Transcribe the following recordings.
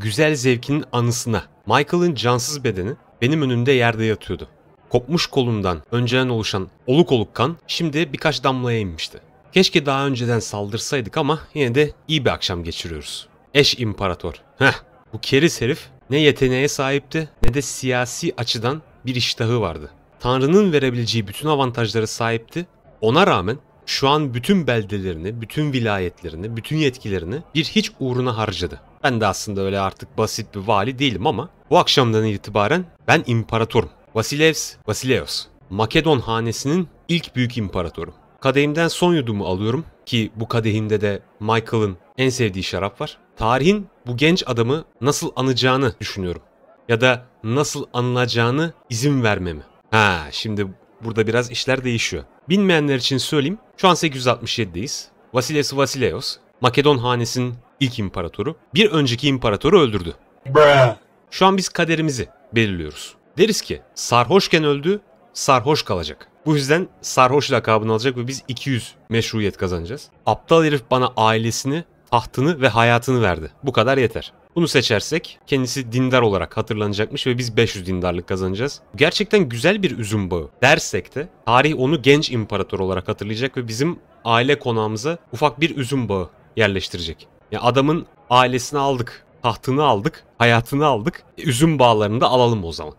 güzel zevkinin anısına. Michael'ın cansız bedeni benim önümde yerde yatıyordu. Kopmuş kolundan önceden oluşan oluk oluk kan şimdi birkaç damlaya inmişti. Keşke daha önceden saldırsaydık ama yine de iyi bir akşam geçiriyoruz. Eş imparator. Heh bu keriz herif ne yeteneğe sahipti ne de siyasi açıdan bir iştahı vardı. Tanrı'nın verebileceği bütün avantajlara sahipti. Ona rağmen şu an bütün beldelerini, bütün vilayetlerini, bütün yetkilerini bir hiç uğruna harcadı. Ben de aslında öyle artık basit bir vali değilim ama bu akşamdan itibaren ben imparatorum. Vasilevs Vasileos. Makedon hanesinin ilk büyük imparatoru. Kadehimden son yudumu alıyorum ki bu kadehimde de Michael'ın en sevdiği şarap var. Tarihin bu genç adamı nasıl anacağını düşünüyorum. Ya da nasıl anılacağını izin vermemi. Ha şimdi burada biraz işler değişiyor. Bilmeyenler için söyleyeyim. Şu an 867'deyiz. Vasiles Vasileos, Makedon hanesinin ilk imparatoru bir önceki imparatoru öldürdü. Şu an biz kaderimizi belirliyoruz. Deriz ki sarhoşken öldü, sarhoş kalacak. Bu yüzden sarhoş lakabını alacak ve biz 200 meşruiyet kazanacağız. Aptal herif bana ailesini, tahtını ve hayatını verdi. Bu kadar yeter. Bunu seçersek kendisi dindar olarak hatırlanacakmış ve biz 500 dindarlık kazanacağız. Gerçekten güzel bir üzüm bağı dersek de tarih onu genç imparator olarak hatırlayacak ve bizim aile konağımıza ufak bir üzüm bağı yerleştirecek. Yani adamın ailesini aldık, tahtını aldık, hayatını aldık. E, üzüm bağlarını da alalım o zaman.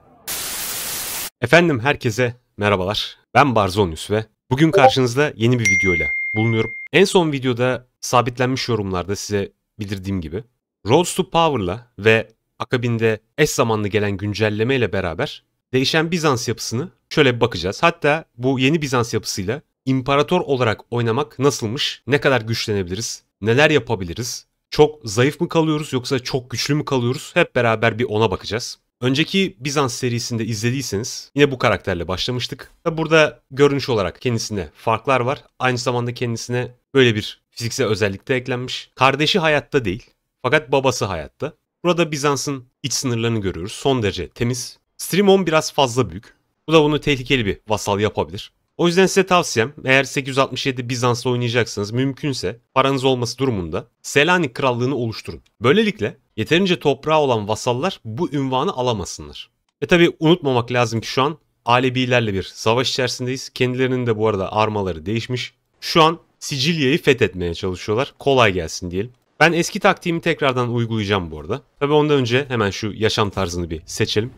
Efendim herkese merhabalar. Ben Barzonius ve bugün karşınızda yeni bir videoyla bulunuyorum. En son videoda sabitlenmiş yorumlarda size bildirdiğim gibi Roads to Power'la ve akabinde eş zamanlı gelen güncelleme ile beraber değişen Bizans yapısını şöyle bir bakacağız. Hatta bu yeni Bizans yapısıyla imparator olarak oynamak nasılmış, ne kadar güçlenebiliriz, neler yapabiliriz? Çok zayıf mı kalıyoruz yoksa çok güçlü mü kalıyoruz? Hep beraber bir ona bakacağız. Önceki Bizans serisinde izlediyseniz yine bu karakterle başlamıştık. Burada görünüş olarak kendisinde farklar var. Aynı zamanda kendisine böyle bir fiziksel özellik de eklenmiş. Kardeşi hayatta değil fakat babası hayatta. Burada Bizans'ın iç sınırlarını görüyoruz. Son derece temiz. Strimon biraz fazla büyük. Bu da bunu tehlikeli bir vasal yapabilir. O yüzden size tavsiyem eğer 867 Bizans'la oynayacaksanız mümkünse paranız olması durumunda Selanik Krallığını oluşturun. Böylelikle yeterince toprağı olan vasallar bu ünvanı alamasınlar. E tabi unutmamak lazım ki şu an Alevilerle bir savaş içerisindeyiz. Kendilerinin de bu arada armaları değişmiş. Şu an Sicilya'yı fethetmeye çalışıyorlar. Kolay gelsin diyelim. Ben eski taktiğimi tekrardan uygulayacağım bu arada. Tabi ondan önce hemen şu yaşam tarzını bir seçelim.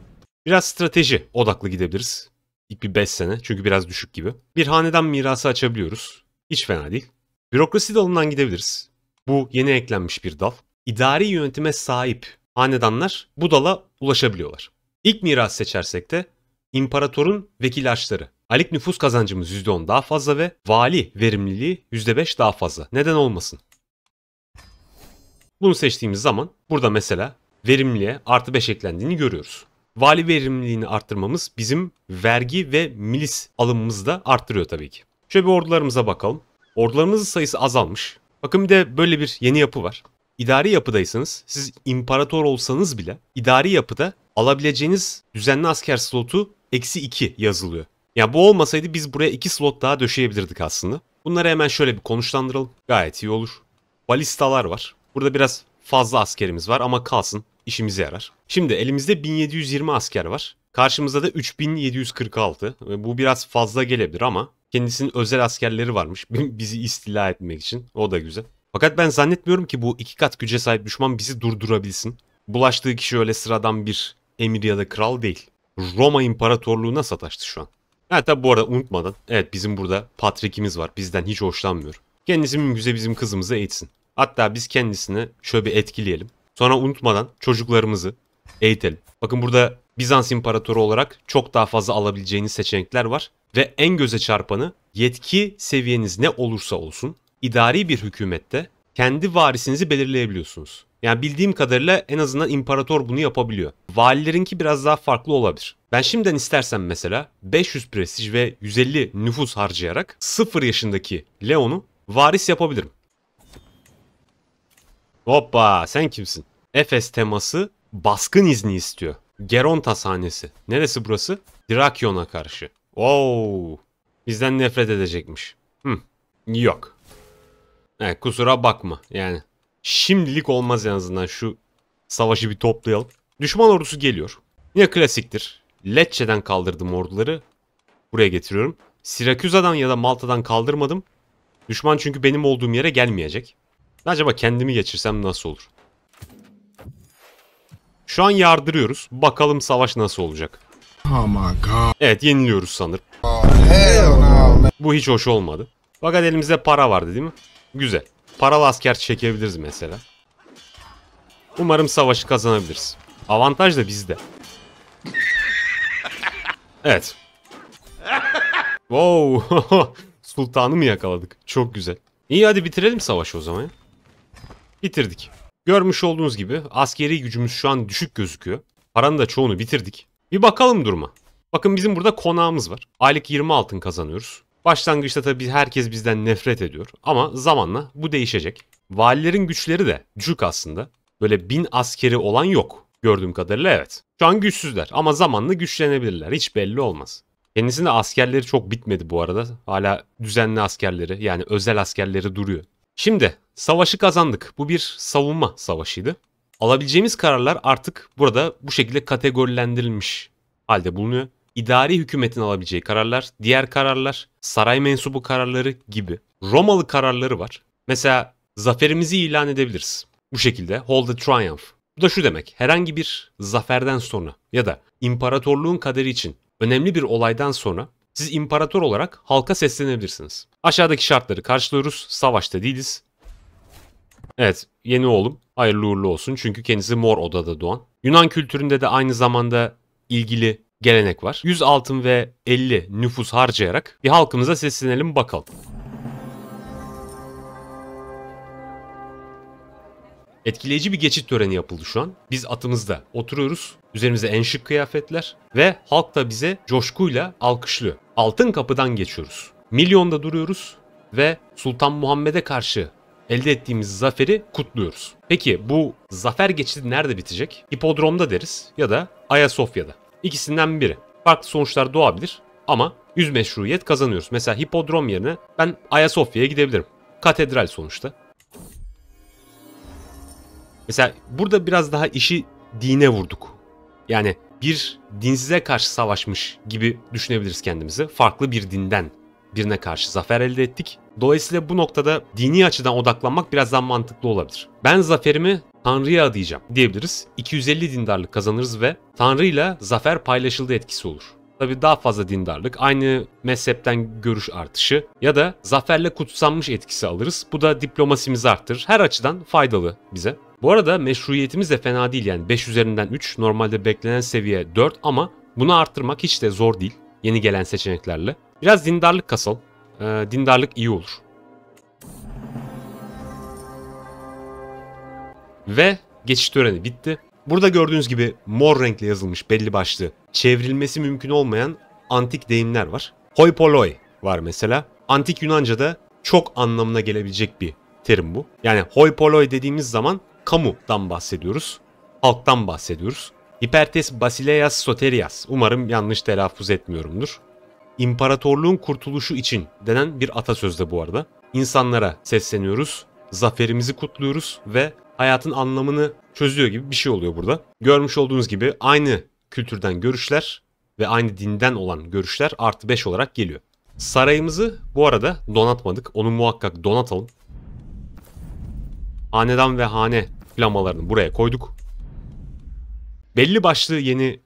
Biraz strateji odaklı gidebiliriz. İlk bir 5 sene çünkü biraz düşük gibi. Bir haneden mirası açabiliyoruz. Hiç fena değil. Bürokrasi dalından gidebiliriz. Bu yeni eklenmiş bir dal. İdari yönetime sahip hanedanlar bu dala ulaşabiliyorlar. İlk miras seçersek de imparatorun vekil açları. Alik nüfus kazancımız %10 daha fazla ve vali verimliliği %5 daha fazla. Neden olmasın? Bunu seçtiğimiz zaman burada mesela verimliliğe artı 5 eklendiğini görüyoruz. Vali verimliliğini arttırmamız bizim vergi ve milis alımımızı da arttırıyor tabii ki. Şöyle bir ordularımıza bakalım. Ordularımızın sayısı azalmış. Bakın bir de böyle bir yeni yapı var. İdari yapıdaysanız siz imparator olsanız bile idari yapıda alabileceğiniz düzenli asker slotu eksi 2 yazılıyor. Yani bu olmasaydı biz buraya 2 slot daha döşeyebilirdik aslında. Bunları hemen şöyle bir konuşlandıralım. Gayet iyi olur. Balistalar var. Burada biraz fazla askerimiz var ama kalsın işimize yarar. Şimdi elimizde 1720 asker var. Karşımızda da 3746. Bu biraz fazla gelebilir ama kendisinin özel askerleri varmış bizi istila etmek için. O da güzel. Fakat ben zannetmiyorum ki bu iki kat güce sahip düşman bizi durdurabilsin. Bulaştığı kişi öyle sıradan bir emir ya da kral değil. Roma İmparatorluğu'na sataştı şu an. Evet tabi bu arada unutmadan evet bizim burada Patrik'imiz var. Bizden hiç hoşlanmıyor. Kendisi mümkünse bizim kızımızı eğitsin. Hatta biz kendisini şöyle bir etkileyelim. Sonra unutmadan çocuklarımızı eğitelim. Bakın burada Bizans imparatoru olarak çok daha fazla alabileceğiniz seçenekler var. Ve en göze çarpanı yetki seviyeniz ne olursa olsun idari bir hükümette kendi varisinizi belirleyebiliyorsunuz. Yani bildiğim kadarıyla en azından imparator bunu yapabiliyor. Valilerinki biraz daha farklı olabilir. Ben şimdiden istersen mesela 500 prestij ve 150 nüfus harcayarak 0 yaşındaki Leon'u varis yapabilirim. Hoppa sen kimsin? Efes teması baskın izni istiyor. Gerontas hanesi. Neresi burası? Drakiona karşı. Oo, bizden nefret edecekmiş. Hmm. Yok. Evet, kusura bakma yani. Şimdilik olmaz en azından şu savaşı bir toplayalım. Düşman ordusu geliyor. Yine klasiktir. Lecce'den kaldırdım orduları. Buraya getiriyorum. Siraküza'dan ya da Malta'dan kaldırmadım. Düşman çünkü benim olduğum yere gelmeyecek. Acaba kendimi geçirsem nasıl olur? Şu an yardırıyoruz. Bakalım savaş nasıl olacak. Evet yeniliyoruz sanırım. Bu hiç hoş olmadı. Fakat elimizde para vardı değil mi? Güzel. Paralı asker çekebiliriz mesela. Umarım savaşı kazanabiliriz. Avantaj da bizde. Evet. wow. Sultanı mı yakaladık? Çok güzel. İyi hadi bitirelim savaşı o zaman Bitirdik. Görmüş olduğunuz gibi askeri gücümüz şu an düşük gözüküyor. Paranın da çoğunu bitirdik. Bir bakalım duruma. Bakın bizim burada konağımız var. Aylık 20 altın kazanıyoruz. Başlangıçta tabii herkes bizden nefret ediyor ama zamanla bu değişecek. Valilerin güçleri de cuk aslında. Böyle bin askeri olan yok. Gördüğüm kadarıyla evet. Şu an güçsüzler ama zamanla güçlenebilirler. Hiç belli olmaz. Kendisinde askerleri çok bitmedi bu arada. Hala düzenli askerleri yani özel askerleri duruyor. Şimdi savaşı kazandık. Bu bir savunma savaşıydı. Alabileceğimiz kararlar artık burada bu şekilde kategorilendirilmiş halde bulunuyor. İdari hükümetin alabileceği kararlar, diğer kararlar, saray mensubu kararları gibi. Romalı kararları var. Mesela zaferimizi ilan edebiliriz. Bu şekilde hold the triumph. Bu da şu demek. Herhangi bir zaferden sonra ya da imparatorluğun kaderi için önemli bir olaydan sonra siz imparator olarak halka seslenebilirsiniz. Aşağıdaki şartları karşılıyoruz. Savaşta değiliz. Evet yeni oğlum hayırlı uğurlu olsun çünkü kendisi mor odada doğan. Yunan kültüründe de aynı zamanda ilgili gelenek var. 100 altın ve 50 nüfus harcayarak bir halkımıza seslenelim bakalım. Etkileyici bir geçit töreni yapıldı şu an. Biz atımızda oturuyoruz. Üzerimize en şık kıyafetler ve halk da bize coşkuyla alkışlıyor. Altın kapıdan geçiyoruz. Milyonda duruyoruz ve Sultan Muhammed'e karşı elde ettiğimiz zaferi kutluyoruz. Peki bu zafer geçidi nerede bitecek? Hipodromda deriz ya da Ayasofya'da. İkisinden biri. Farklı sonuçlar doğabilir ama yüz meşruiyet kazanıyoruz. Mesela hipodrom yerine ben Ayasofya'ya gidebilirim. Katedral sonuçta. Mesela burada biraz daha işi dine vurduk. Yani bir dinsize karşı savaşmış gibi düşünebiliriz kendimizi. Farklı bir dinden birine karşı zafer elde ettik. Dolayısıyla bu noktada dini açıdan odaklanmak biraz daha mantıklı olabilir. Ben zaferimi Tanrı'ya adayacağım diyebiliriz. 250 dindarlık kazanırız ve Tanrı'yla zafer paylaşıldığı etkisi olur. Tabi daha fazla dindarlık, aynı mezhepten görüş artışı ya da zaferle kutsanmış etkisi alırız. Bu da diplomasimizi arttırır. Her açıdan faydalı bize. Bu arada meşruiyetimiz de fena değil yani 5 üzerinden 3 normalde beklenen seviye 4 ama bunu arttırmak hiç de zor değil yeni gelen seçeneklerle. Biraz dindarlık kasal. Ee, dindarlık iyi olur. Ve geçiş töreni bitti. Burada gördüğünüz gibi mor renkle yazılmış belli başlı çevrilmesi mümkün olmayan antik deyimler var. Hoi poloi var mesela. Antik Yunanca'da çok anlamına gelebilecek bir terim bu. Yani hoi poloi dediğimiz zaman kamudan bahsediyoruz. Halktan bahsediyoruz. Hipertes Basileas Soterias, umarım yanlış telaffuz etmiyorumdur. İmparatorluğun kurtuluşu için denen bir atasöz de bu arada. İnsanlara sesleniyoruz, zaferimizi kutluyoruz ve hayatın anlamını çözüyor gibi bir şey oluyor burada. Görmüş olduğunuz gibi aynı kültürden görüşler ve aynı dinden olan görüşler artı 5 olarak geliyor. Sarayımızı bu arada donatmadık. Onu muhakkak donatalım. Hanedan ve hane lamalarını buraya koyduk. Belli başlı yeni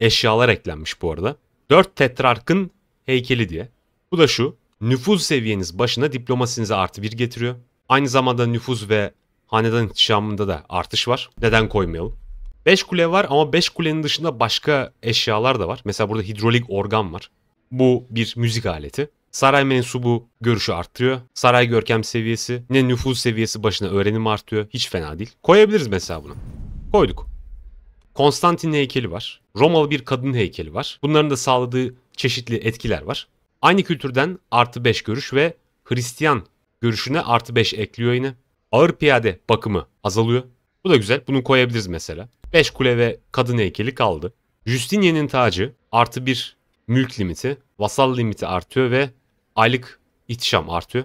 eşyalar eklenmiş bu arada. 4 tetrarkın heykeli diye. Bu da şu. Nüfuz seviyeniz başına diplomasinize artı bir getiriyor. Aynı zamanda nüfuz ve hanedan ihtişamında da artış var. Neden koymayalım? 5 kule var ama 5 kulenin dışında başka eşyalar da var. Mesela burada hidrolik organ var. Bu bir müzik aleti. Saray mensubu görüşü artıyor. Saray görkem seviyesi, ne nüfus seviyesi başına öğrenim artıyor. Hiç fena değil. Koyabiliriz mesela bunu. Koyduk. Konstantin heykeli var. Romalı bir kadın heykeli var. Bunların da sağladığı çeşitli etkiler var. Aynı kültürden artı 5 görüş ve Hristiyan görüşüne artı 5 ekliyor yine. Ağır piyade bakımı azalıyor. Bu da güzel. Bunu koyabiliriz mesela. 5 kule ve kadın heykeli kaldı. Justinian'in tacı artı 1 mülk limiti, vasal limiti artıyor ve aylık itişam artıyor.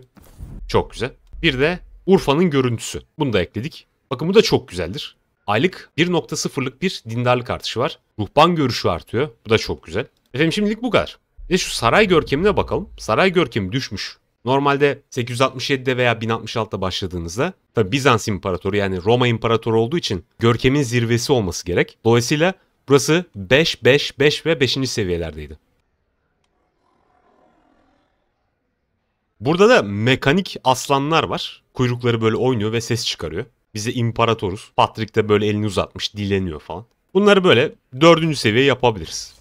Çok güzel. Bir de Urfa'nın görüntüsü. Bunu da ekledik. Bakın bu da çok güzeldir. Aylık 1.0'lık bir dindarlık artışı var. Ruhban görüşü artıyor. Bu da çok güzel. Efendim şimdilik bu kadar. Bir şu saray görkemine bakalım. Saray görkemi düşmüş. Normalde 867'de veya 1066'da başladığınızda tabi Bizans İmparatoru yani Roma İmparatoru olduğu için görkemin zirvesi olması gerek. Dolayısıyla burası 5, 5, 5 ve 5. seviyelerdeydi. Burada da mekanik aslanlar var. Kuyrukları böyle oynuyor ve ses çıkarıyor. Bize imparatoruz. Patrick de böyle elini uzatmış dileniyor falan. Bunları böyle dördüncü seviye yapabiliriz.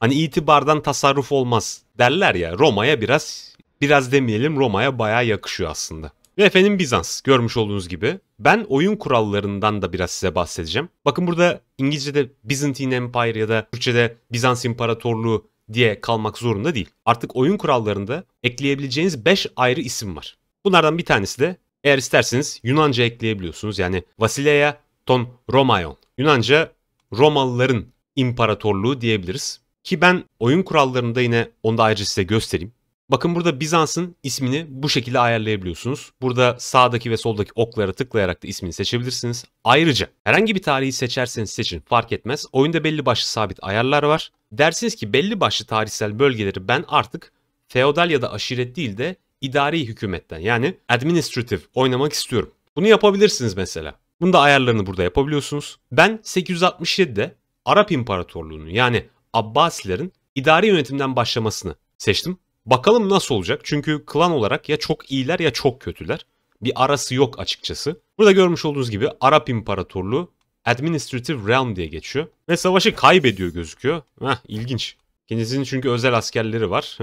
Hani itibardan tasarruf olmaz derler ya Roma'ya biraz biraz demeyelim Roma'ya baya yakışıyor aslında. Ve efendim Bizans görmüş olduğunuz gibi. Ben oyun kurallarından da biraz size bahsedeceğim. Bakın burada İngilizce'de Byzantine Empire ya da Türkçe'de Bizans İmparatorluğu diye kalmak zorunda değil. Artık oyun kurallarında ekleyebileceğiniz 5 ayrı isim var. Bunlardan bir tanesi de eğer isterseniz Yunanca ekleyebiliyorsunuz. Yani Vasileia ton Romayon. Yunanca Romalıların imparatorluğu diyebiliriz. Ki ben oyun kurallarında yine onu da ayrıca size göstereyim. Bakın burada Bizans'ın ismini bu şekilde ayarlayabiliyorsunuz. Burada sağdaki ve soldaki oklara tıklayarak da ismini seçebilirsiniz. Ayrıca herhangi bir tarihi seçerseniz seçin fark etmez. Oyunda belli başlı sabit ayarlar var. Dersiniz ki belli başlı tarihsel bölgeleri ben artık feodal ya da aşiret değil de idari hükümetten yani administrative oynamak istiyorum. Bunu yapabilirsiniz mesela. Bunu da ayarlarını burada yapabiliyorsunuz. Ben 867'de Arap İmparatorluğu'nu yani Abbasilerin idari yönetimden başlamasını seçtim. Bakalım nasıl olacak? Çünkü klan olarak ya çok iyiler ya çok kötüler. Bir arası yok açıkçası. Burada görmüş olduğunuz gibi Arap İmparatorluğu Administrative Realm diye geçiyor. Ve savaşı kaybediyor gözüküyor. Heh ilginç. Kendisinin çünkü özel askerleri var.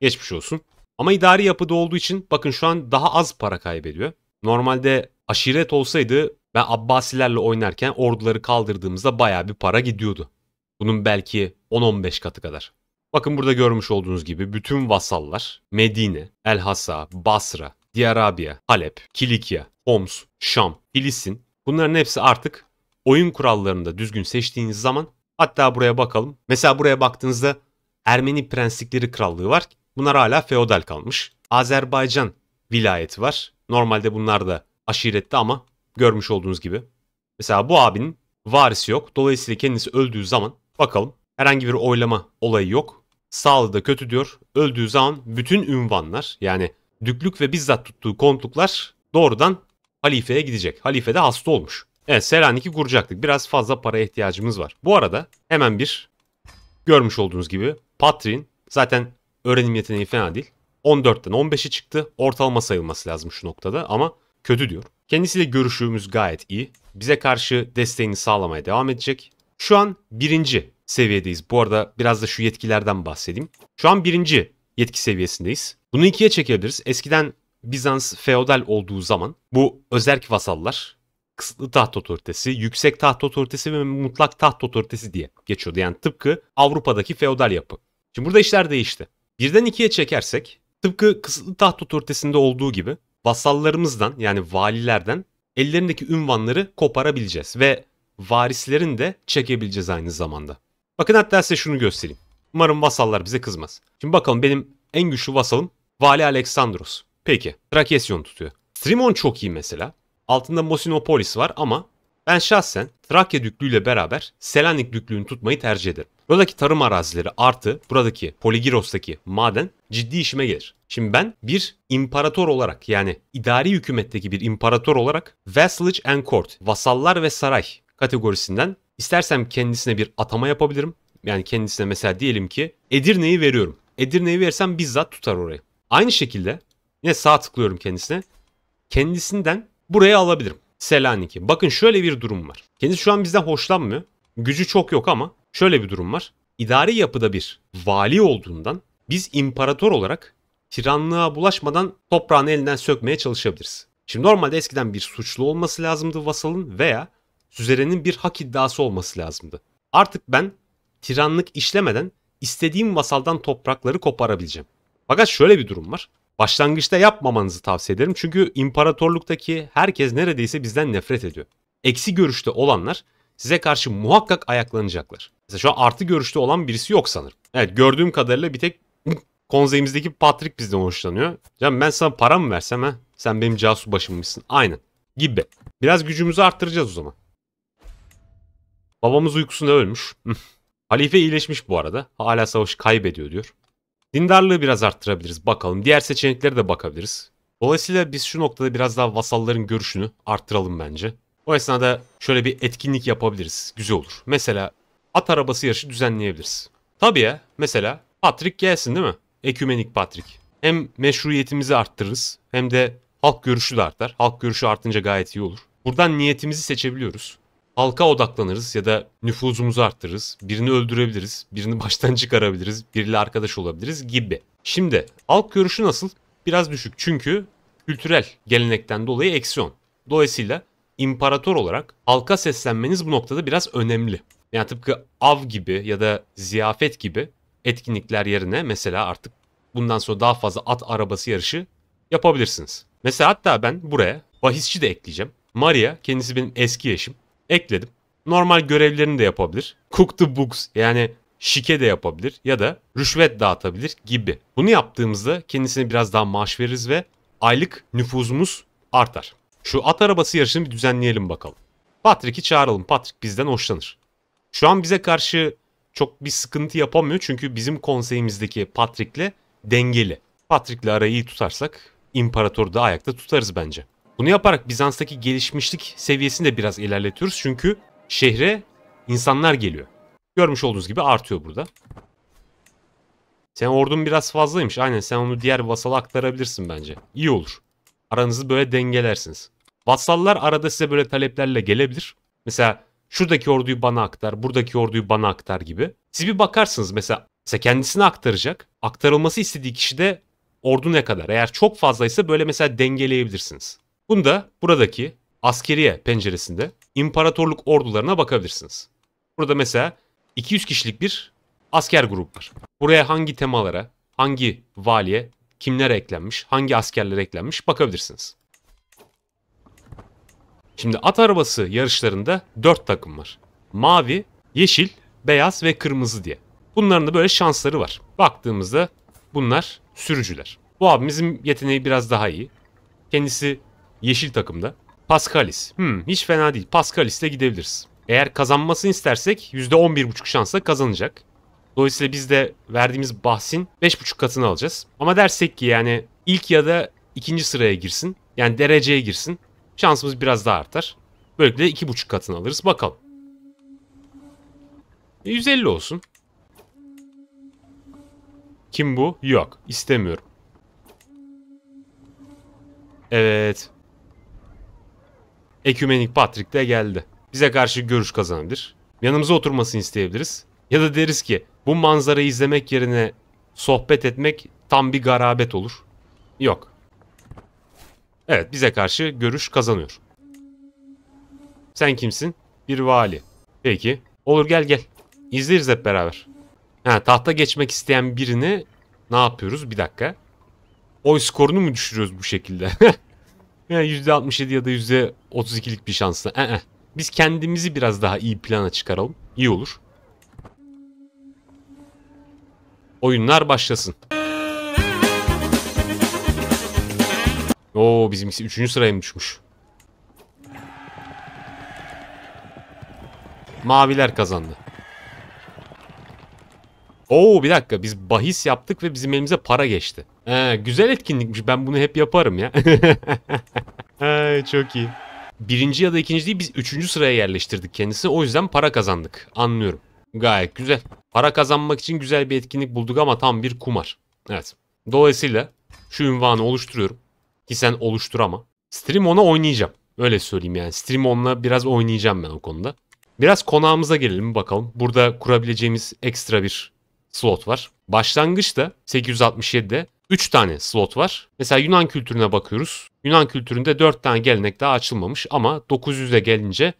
Geçmiş olsun. Ama idari yapıda olduğu için bakın şu an daha az para kaybediyor. Normalde aşiret olsaydı ben Abbasilerle oynarken orduları kaldırdığımızda baya bir para gidiyordu. Bunun belki 10-15 katı kadar. Bakın burada görmüş olduğunuz gibi bütün vasallar Medine, Elhasa, Basra, Diyarabiya, Halep, Kilikya, Homs, Şam, Filistin bunların hepsi artık oyun kurallarını da düzgün seçtiğiniz zaman hatta buraya bakalım. Mesela buraya baktığınızda Ermeni Prenslikleri Krallığı var. Bunlar hala feodal kalmış. Azerbaycan vilayeti var. Normalde bunlar da aşirette ama görmüş olduğunuz gibi. Mesela bu abinin varisi yok. Dolayısıyla kendisi öldüğü zaman bakalım herhangi bir oylama olayı yok sağlığı da kötü diyor. Öldüğü zaman bütün ünvanlar yani düklük ve bizzat tuttuğu kontluklar doğrudan halifeye gidecek. Halife de hasta olmuş. Evet Selanik'i kuracaktık. Biraz fazla paraya ihtiyacımız var. Bu arada hemen bir görmüş olduğunuz gibi Patrin zaten öğrenim yeteneği fena değil. 14'ten 15'e çıktı. Ortalama sayılması lazım şu noktada ama kötü diyor. Kendisiyle görüşümüz gayet iyi. Bize karşı desteğini sağlamaya devam edecek. Şu an birinci seviyedeyiz. Bu arada biraz da şu yetkilerden bahsedeyim. Şu an birinci yetki seviyesindeyiz. Bunu ikiye çekebiliriz. Eskiden Bizans feodal olduğu zaman bu özerk vasallar kısıtlı taht otoritesi, yüksek taht otoritesi ve mutlak taht otoritesi diye geçiyordu. Yani tıpkı Avrupa'daki feodal yapı. Şimdi burada işler değişti. Birden ikiye çekersek tıpkı kısıtlı taht otoritesinde olduğu gibi vasallarımızdan yani valilerden ellerindeki ünvanları koparabileceğiz ve varislerin de çekebileceğiz aynı zamanda. Bakın hatta size şunu göstereyim. Umarım vasallar bize kızmaz. Şimdi bakalım benim en güçlü vasalım Vali Aleksandros. Peki. Trakesyon tutuyor. Strimon çok iyi mesela. Altında Mosinopolis var ama ben şahsen Trakya düklüğüyle beraber Selanik düklüğünü tutmayı tercih ederim. Buradaki tarım arazileri artı buradaki Poligiros'taki maden ciddi işime gelir. Şimdi ben bir imparator olarak yani idari hükümetteki bir imparator olarak vassalage and court, vasallar ve saray kategorisinden İstersem kendisine bir atama yapabilirim. Yani kendisine mesela diyelim ki Edirne'yi veriyorum. Edirne'yi versem bizzat tutar orayı. Aynı şekilde yine sağ tıklıyorum kendisine. Kendisinden buraya alabilirim. Selanik'i. Bakın şöyle bir durum var. Kendisi şu an bizden hoşlanmıyor. Gücü çok yok ama şöyle bir durum var. İdari yapıda bir vali olduğundan biz imparator olarak tiranlığa bulaşmadan toprağını elinden sökmeye çalışabiliriz. Şimdi normalde eskiden bir suçlu olması lazımdı vasalın veya süzerenin bir hak iddiası olması lazımdı. Artık ben tiranlık işlemeden istediğim vasaldan toprakları koparabileceğim. Fakat şöyle bir durum var. Başlangıçta yapmamanızı tavsiye ederim çünkü imparatorluktaki herkes neredeyse bizden nefret ediyor. Eksi görüşte olanlar size karşı muhakkak ayaklanacaklar. Mesela şu an artı görüşte olan birisi yok sanırım. Evet gördüğüm kadarıyla bir tek konzeyimizdeki Patrick bizden hoşlanıyor. Can ben sana para mı versem ha? Sen benim casus başımmışsın. Aynen. Gibi. Biraz gücümüzü arttıracağız o zaman. Babamız uykusunda ölmüş. Halife iyileşmiş bu arada. Hala savaşı kaybediyor diyor. Dindarlığı biraz arttırabiliriz bakalım. Diğer seçeneklere de bakabiliriz. Dolayısıyla biz şu noktada biraz daha vasalların görüşünü arttıralım bence. O esnada şöyle bir etkinlik yapabiliriz. Güzel olur. Mesela at arabası yarışı düzenleyebiliriz. Tabii ya. Mesela Patrick gelsin değil mi? Ekümenik Patrick. Hem meşruiyetimizi arttırırız hem de halk görüşü de artar. Halk görüşü artınca gayet iyi olur. Buradan niyetimizi seçebiliyoruz halka odaklanırız ya da nüfuzumuzu arttırırız. Birini öldürebiliriz, birini baştan çıkarabiliriz, biriyle arkadaş olabiliriz gibi. Şimdi halk görüşü nasıl? Biraz düşük çünkü kültürel gelenekten dolayı eksiyon. Dolayısıyla imparator olarak halka seslenmeniz bu noktada biraz önemli. Yani tıpkı av gibi ya da ziyafet gibi etkinlikler yerine mesela artık bundan sonra daha fazla at arabası yarışı yapabilirsiniz. Mesela hatta ben buraya bahisçi de ekleyeceğim. Maria kendisi benim eski eşim ekledim. Normal görevlerini de yapabilir. Cook the books yani şike de yapabilir ya da rüşvet dağıtabilir gibi. Bunu yaptığımızda kendisine biraz daha maaş veririz ve aylık nüfuzumuz artar. Şu at arabası yarışını bir düzenleyelim bakalım. Patrick'i çağıralım. Patrick bizden hoşlanır. Şu an bize karşı çok bir sıkıntı yapamıyor çünkü bizim konseyimizdeki Patrick'le dengeli. Patrick'le arayı iyi tutarsak imparatoru da ayakta tutarız bence. Bunu yaparak Bizans'taki gelişmişlik seviyesini de biraz ilerletiyoruz. Çünkü şehre insanlar geliyor. Görmüş olduğunuz gibi artıyor burada. Sen ordun biraz fazlaymış. Aynen sen onu diğer vasala aktarabilirsin bence. İyi olur. Aranızı böyle dengelersiniz. Vasallar arada size böyle taleplerle gelebilir. Mesela şuradaki orduyu bana aktar, buradaki orduyu bana aktar gibi. Siz bir bakarsınız mesela, mesela kendisine aktaracak. Aktarılması istediği kişi de ordu ne kadar. Eğer çok fazlaysa böyle mesela dengeleyebilirsiniz. Bunu da buradaki askeriye penceresinde imparatorluk ordularına bakabilirsiniz. Burada mesela 200 kişilik bir asker grup var. Buraya hangi temalara, hangi valiye, kimlere eklenmiş, hangi askerler eklenmiş bakabilirsiniz. Şimdi at arabası yarışlarında 4 takım var. Mavi, yeşil, beyaz ve kırmızı diye. Bunların da böyle şansları var. Baktığımızda bunlar sürücüler. Bu abimizin yeteneği biraz daha iyi. Kendisi Yeşil takımda. Pascalis. Hmm, hiç fena değil. Pascalis'le gidebiliriz. Eğer kazanmasını istersek %11.5 şansla kazanacak. Dolayısıyla biz de verdiğimiz bahsin 5.5 katını alacağız. Ama dersek ki yani ilk ya da ikinci sıraya girsin. Yani dereceye girsin. Şansımız biraz daha artar. Böylelikle 2.5 katını alırız. Bakalım. E, 150 olsun. Kim bu? Yok. İstemiyorum. Evet. Ekümenik Patrick de geldi. Bize karşı görüş kazanabilir. Yanımıza oturmasını isteyebiliriz. Ya da deriz ki bu manzarayı izlemek yerine sohbet etmek tam bir garabet olur. Yok. Evet bize karşı görüş kazanıyor. Sen kimsin? Bir vali. Peki. Olur gel gel. İzleriz hep beraber. Ha, tahta geçmek isteyen birini ne yapıyoruz? Bir dakika. Oy skorunu mu düşürüyoruz bu şekilde? Yani %67 ya da %32'lik bir şansla. Ee, -e. biz kendimizi biraz daha iyi plana çıkaralım. İyi olur. Oyunlar başlasın. Oo bizimkisi 3. sıraya düşmüş? Maviler kazandı. Oo bir dakika biz bahis yaptık ve bizim elimize para geçti. Ee, güzel etkinlikmiş ben bunu hep yaparım ya. Ay, çok iyi. Birinci ya da ikinci değil biz üçüncü sıraya yerleştirdik kendisini o yüzden para kazandık. Anlıyorum. Gayet güzel. Para kazanmak için güzel bir etkinlik bulduk ama tam bir kumar. Evet. Dolayısıyla şu ünvanı oluşturuyorum. Ki sen oluştur ama. Stream ona oynayacağım. Öyle söyleyeyim yani. Stream onunla biraz oynayacağım ben o konuda. Biraz konağımıza gelelim bakalım. Burada kurabileceğimiz ekstra bir slot var. Başlangıçta 867'de 3 tane slot var. Mesela Yunan kültürüne bakıyoruz. Yunan kültüründe 4 tane gelenek daha açılmamış ama 900'e gelince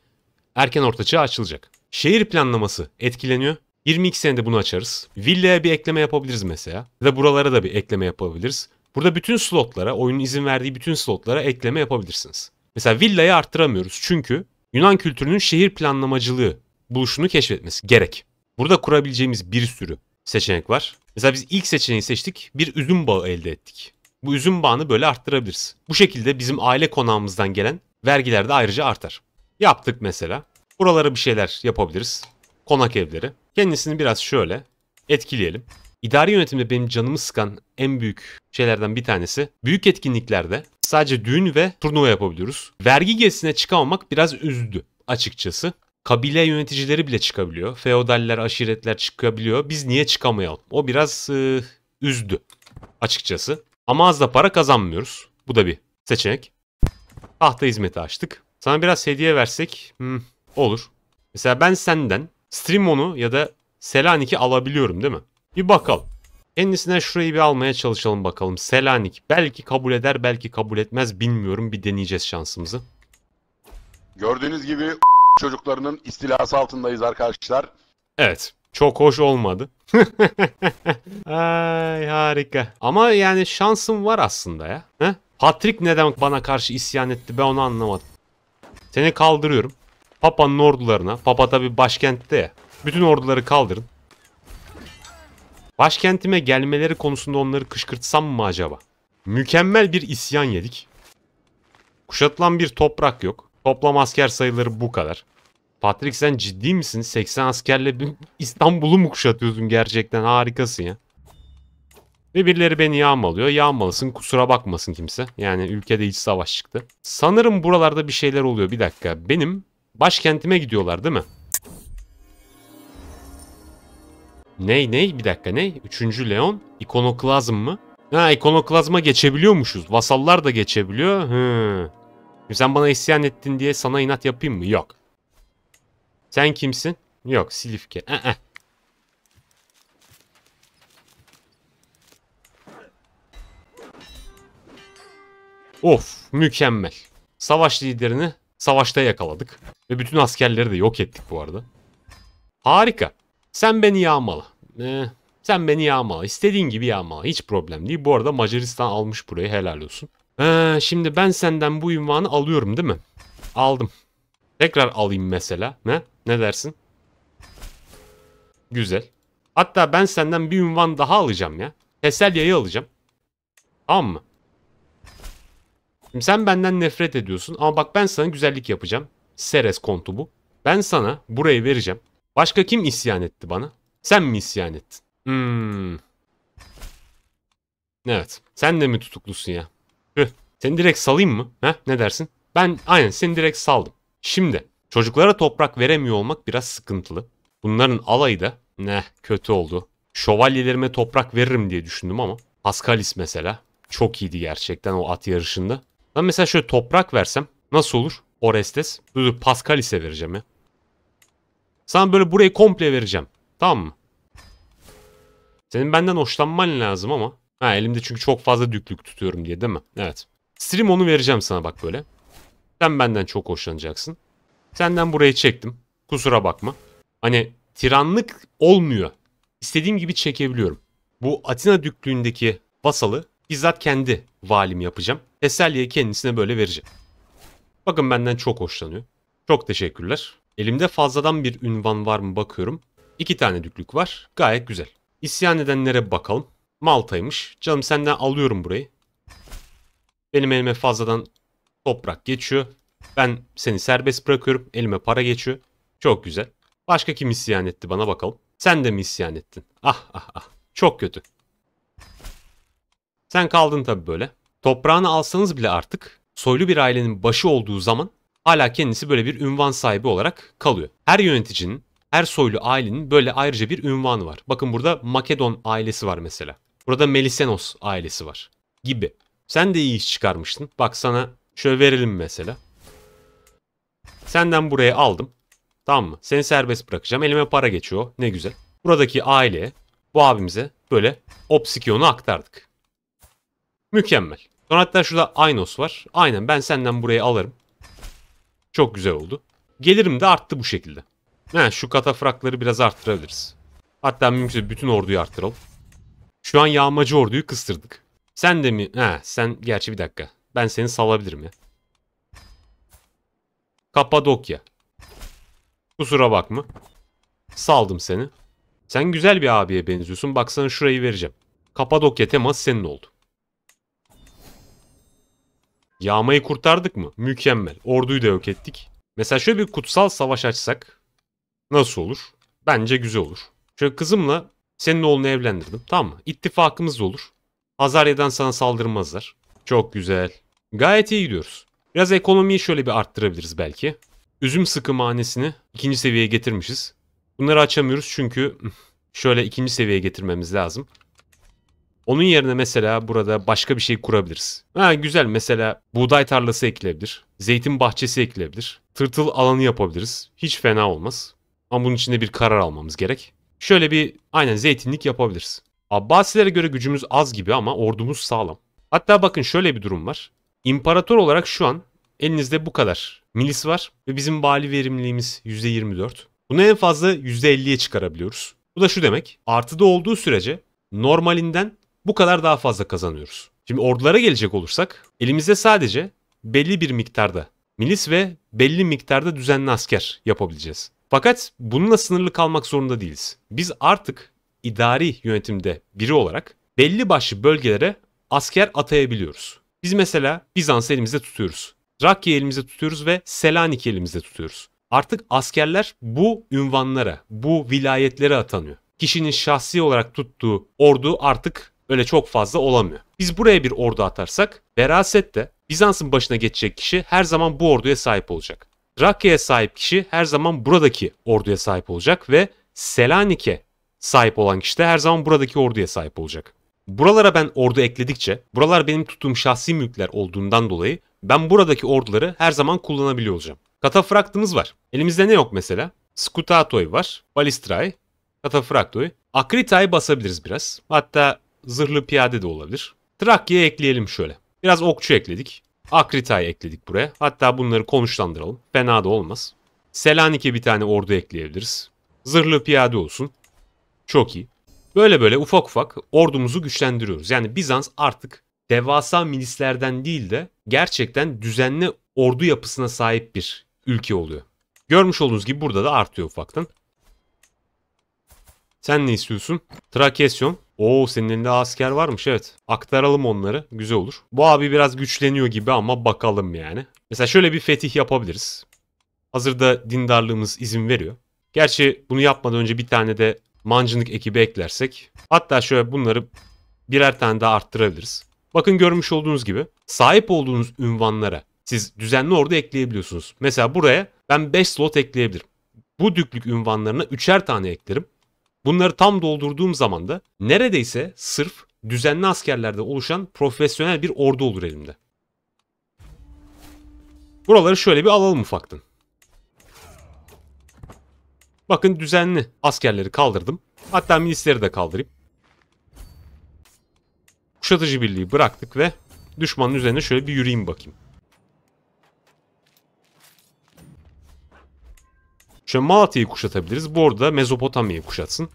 erken ortaçağ açılacak. Şehir planlaması etkileniyor. 22 senede bunu açarız. Villaya bir ekleme yapabiliriz mesela. Ya da buralara da bir ekleme yapabiliriz. Burada bütün slotlara, oyunun izin verdiği bütün slotlara ekleme yapabilirsiniz. Mesela villayı arttıramıyoruz çünkü Yunan kültürünün şehir planlamacılığı buluşunu keşfetmesi gerek. Burada kurabileceğimiz bir sürü seçenek var. Mesela biz ilk seçeneği seçtik. Bir üzüm bağı elde ettik. Bu üzüm bağını böyle arttırabiliriz. Bu şekilde bizim aile konağımızdan gelen vergiler de ayrıca artar. Yaptık mesela. Buralara bir şeyler yapabiliriz. Konak evleri. Kendisini biraz şöyle etkileyelim. İdari yönetimde benim canımı sıkan en büyük şeylerden bir tanesi büyük etkinliklerde sadece düğün ve turnuva yapabiliyoruz. Vergi gezisine çıkamamak biraz üzdü açıkçası kabile yöneticileri bile çıkabiliyor. Feodaller, aşiretler çıkabiliyor. Biz niye çıkamayalım? O biraz e, üzdü açıkçası. Ama az da para kazanmıyoruz. Bu da bir seçenek. Tahta hizmeti açtık. Sana biraz hediye versek hmm, olur. Mesela ben senden Streamon'u ya da Selanik'i alabiliyorum değil mi? Bir bakalım. Kendisine şurayı bir almaya çalışalım bakalım. Selanik belki kabul eder belki kabul etmez bilmiyorum. Bir deneyeceğiz şansımızı. Gördüğünüz gibi çocuklarının istilası altındayız arkadaşlar. Evet. Çok hoş olmadı. Ay harika. Ama yani şansım var aslında ya. He? Patrick neden bana karşı isyan etti ben onu anlamadım. Seni kaldırıyorum. Papa'nın ordularına. Papa tabi başkentte ya. Bütün orduları kaldırın. Başkentime gelmeleri konusunda onları kışkırtsam mı acaba? Mükemmel bir isyan yedik. Kuşatılan bir toprak yok. Toplam asker sayıları bu kadar. Patrick sen ciddi misin? 80 askerle İstanbul'u mu kuşatıyorsun gerçekten? Harikasın ya. Ve birileri beni yağmalıyor. Yağmalısın kusura bakmasın kimse. Yani ülkede iç savaş çıktı. Sanırım buralarda bir şeyler oluyor. Bir dakika. Benim başkentime gidiyorlar değil mi? Ney ney? Bir dakika ney? Üçüncü Leon? İkonoklazm mı? Ha ikonoklazma geçebiliyormuşuz. Vasallar da geçebiliyor. Hı. Sen bana isyan ettin diye sana inat yapayım mı? Yok. Sen kimsin? Yok Silifke. Ee, ee. Of mükemmel. Savaş liderini savaşta yakaladık. Ve bütün askerleri de yok ettik bu arada. Harika. Sen beni yağmala. Ee, sen beni yağmala. İstediğin gibi yağmala. Hiç problem değil. Bu arada Macaristan almış burayı. Helal olsun. He, şimdi ben senden bu ünvanı alıyorum değil mi? Aldım. Tekrar alayım mesela. Ne? Ne dersin? Güzel. Hatta ben senden bir ünvan daha alacağım ya. Teselya'yı alacağım. Tamam mı? Şimdi sen benden nefret ediyorsun ama bak ben sana güzellik yapacağım. Seres kontu bu. Ben sana burayı vereceğim. Başka kim isyan etti bana? Sen mi isyan ettin? Hmm. Evet. Sen de mi tutuklusun ya? Seni direkt salayım mı? Ha? Ne dersin? Ben aynen seni direkt saldım. Şimdi çocuklara toprak veremiyor olmak biraz sıkıntılı. Bunların alayı da ne kötü oldu. Şövalyelerime toprak veririm diye düşündüm ama Pascalis mesela çok iyiydi gerçekten o at yarışında. Ben mesela şöyle toprak versem nasıl olur? Orestes. Dur dur Pascalis'e vereceğim ya. Sana böyle burayı komple vereceğim. Tamam mı? Senin benden hoşlanman lazım ama. Ha elimde çünkü çok fazla düklük tutuyorum diye değil mi? Evet. Stream onu vereceğim sana bak böyle. Sen benden çok hoşlanacaksın. Senden burayı çektim. Kusura bakma. Hani tiranlık olmuyor. İstediğim gibi çekebiliyorum. Bu Atina düklüğündeki vasalı bizzat kendi valim yapacağım. Teselya'yı kendisine böyle vereceğim. Bakın benden çok hoşlanıyor. Çok teşekkürler. Elimde fazladan bir ünvan var mı bakıyorum. İki tane düklük var. Gayet güzel. İsyan edenlere bakalım. Malta'ymış. Canım senden alıyorum burayı. Benim elime fazladan toprak geçiyor. Ben seni serbest bırakıyorum. Elime para geçiyor. Çok güzel. Başka kim isyan etti bana bakalım. Sen de mi isyan ettin? Ah ah ah. Çok kötü. Sen kaldın tabii böyle. Toprağını alsanız bile artık soylu bir ailenin başı olduğu zaman hala kendisi böyle bir ünvan sahibi olarak kalıyor. Her yöneticinin, her soylu ailenin böyle ayrıca bir ünvanı var. Bakın burada Makedon ailesi var mesela. Burada Melisenos ailesi var gibi. Sen de iyi iş çıkarmıştın. Baksana, şöyle verelim mesela. Senden buraya aldım. Tamam mı? Seni serbest bırakacağım. Elime para geçiyor. Ne güzel. Buradaki aileye, bu abimize böyle Opsikion'u aktardık. Mükemmel. Sonra hatta şurada Aynos var. Aynen ben senden burayı alırım. Çok güzel oldu. Gelirim de arttı bu şekilde. He, şu katafrakları biraz arttırabiliriz. Hatta mümkünse bütün orduyu arttıralım. Şu an yağmacı orduyu kıstırdık. Sen de mi? Ha sen gerçi bir dakika. Ben seni salabilirim ya. Kapadokya. Kusura bakma. Saldım seni. Sen güzel bir abiye benziyorsun. Baksana şurayı vereceğim. Kapadokya teması senin oldu. Yağmayı kurtardık mı? Mükemmel. Orduyu da yok ettik. Mesela şöyle bir kutsal savaş açsak nasıl olur? Bence güzel olur. Şöyle kızımla senin oğlunu evlendirdim. Tamam mı? İttifakımız da olur. Hazarya'dan sana saldırmazlar. Çok güzel. Gayet iyi gidiyoruz. Biraz ekonomiyi şöyle bir arttırabiliriz belki. Üzüm sıkım hanesini ikinci seviyeye getirmişiz. Bunları açamıyoruz çünkü şöyle ikinci seviyeye getirmemiz lazım. Onun yerine mesela burada başka bir şey kurabiliriz. Ha güzel mesela buğday tarlası ekilebilir. Zeytin bahçesi ekilebilir. Tırtıl alanı yapabiliriz. Hiç fena olmaz. Ama bunun için de bir karar almamız gerek. Şöyle bir aynen zeytinlik yapabiliriz. Abbasilere göre gücümüz az gibi ama ordumuz sağlam. Hatta bakın şöyle bir durum var. İmparator olarak şu an elinizde bu kadar milis var ve bizim vali verimliliğimiz %24. Bunu en fazla %50'ye çıkarabiliyoruz. Bu da şu demek. Artıda olduğu sürece normalinden bu kadar daha fazla kazanıyoruz. Şimdi ordulara gelecek olursak elimizde sadece belli bir miktarda milis ve belli miktarda düzenli asker yapabileceğiz. Fakat bununla sınırlı kalmak zorunda değiliz. Biz artık idari yönetimde biri olarak belli başlı bölgelere asker atayabiliyoruz. Biz mesela Bizans'ı elimizde tutuyoruz. Rakya elimizde tutuyoruz ve Selanik elimizde tutuyoruz. Artık askerler bu ünvanlara, bu vilayetlere atanıyor. Kişinin şahsi olarak tuttuğu ordu artık öyle çok fazla olamıyor. Biz buraya bir ordu atarsak verasette Bizans'ın başına geçecek kişi her zaman bu orduya sahip olacak. Rakya'ya sahip kişi her zaman buradaki orduya sahip olacak ve Selanik'e sahip olan kişi de her zaman buradaki orduya sahip olacak. Buralara ben ordu ekledikçe, buralar benim tuttuğum şahsi mülkler olduğundan dolayı ben buradaki orduları her zaman kullanabiliyor olacağım. Katafraktımız var. Elimizde ne yok mesela? Skutatoy var, Balistray, Katafraktoy. Akrita'yı basabiliriz biraz. Hatta zırhlı piyade de olabilir. Trakya'ya ekleyelim şöyle. Biraz okçu ekledik. Akritay ekledik buraya. Hatta bunları konuşlandıralım. Fena da olmaz. Selanik'e bir tane ordu ekleyebiliriz. Zırhlı piyade olsun. Çok iyi. Böyle böyle ufak ufak ordumuzu güçlendiriyoruz. Yani Bizans artık devasa milislerden değil de gerçekten düzenli ordu yapısına sahip bir ülke oluyor. Görmüş olduğunuz gibi burada da artıyor ufaktan. Sen ne istiyorsun? Trakesyon. Oo senin elinde asker varmış evet. Aktaralım onları. Güzel olur. Bu abi biraz güçleniyor gibi ama bakalım yani. Mesela şöyle bir fetih yapabiliriz. Hazırda dindarlığımız izin veriyor. Gerçi bunu yapmadan önce bir tane de mancınık ekibi eklersek hatta şöyle bunları birer tane daha arttırabiliriz. Bakın görmüş olduğunuz gibi sahip olduğunuz ünvanlara siz düzenli ordu ekleyebiliyorsunuz. Mesela buraya ben 5 slot ekleyebilirim. Bu düklük ünvanlarına 3'er tane eklerim. Bunları tam doldurduğum zaman da neredeyse sırf düzenli askerlerde oluşan profesyonel bir ordu olur elimde. Buraları şöyle bir alalım ufaktan. Bakın düzenli askerleri kaldırdım. Hatta milisleri de kaldırayım. Kuşatıcı birliği bıraktık ve düşmanın üzerine şöyle bir yürüyeyim bakayım. Şöyle Malatya'yı kuşatabiliriz. Bu arada Mezopotamya'yı kuşatsın.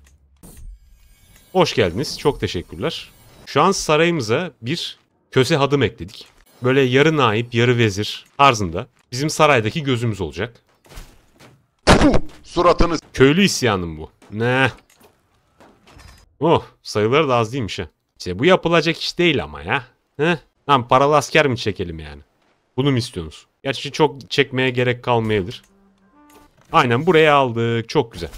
Hoş geldiniz. Çok teşekkürler. Şu an sarayımıza bir köse hadım ekledik. Böyle yarı naip, yarı vezir tarzında bizim saraydaki gözümüz olacak. Puh, Köylü isyanım bu. Ne? Oh sayıları da az değilmiş ha. İşte bu yapılacak iş değil ama ya. He? Lan paralı asker mi çekelim yani? Bunu mu istiyorsunuz? Gerçi çok çekmeye gerek kalmayabilir. Aynen buraya aldık. Çok güzel.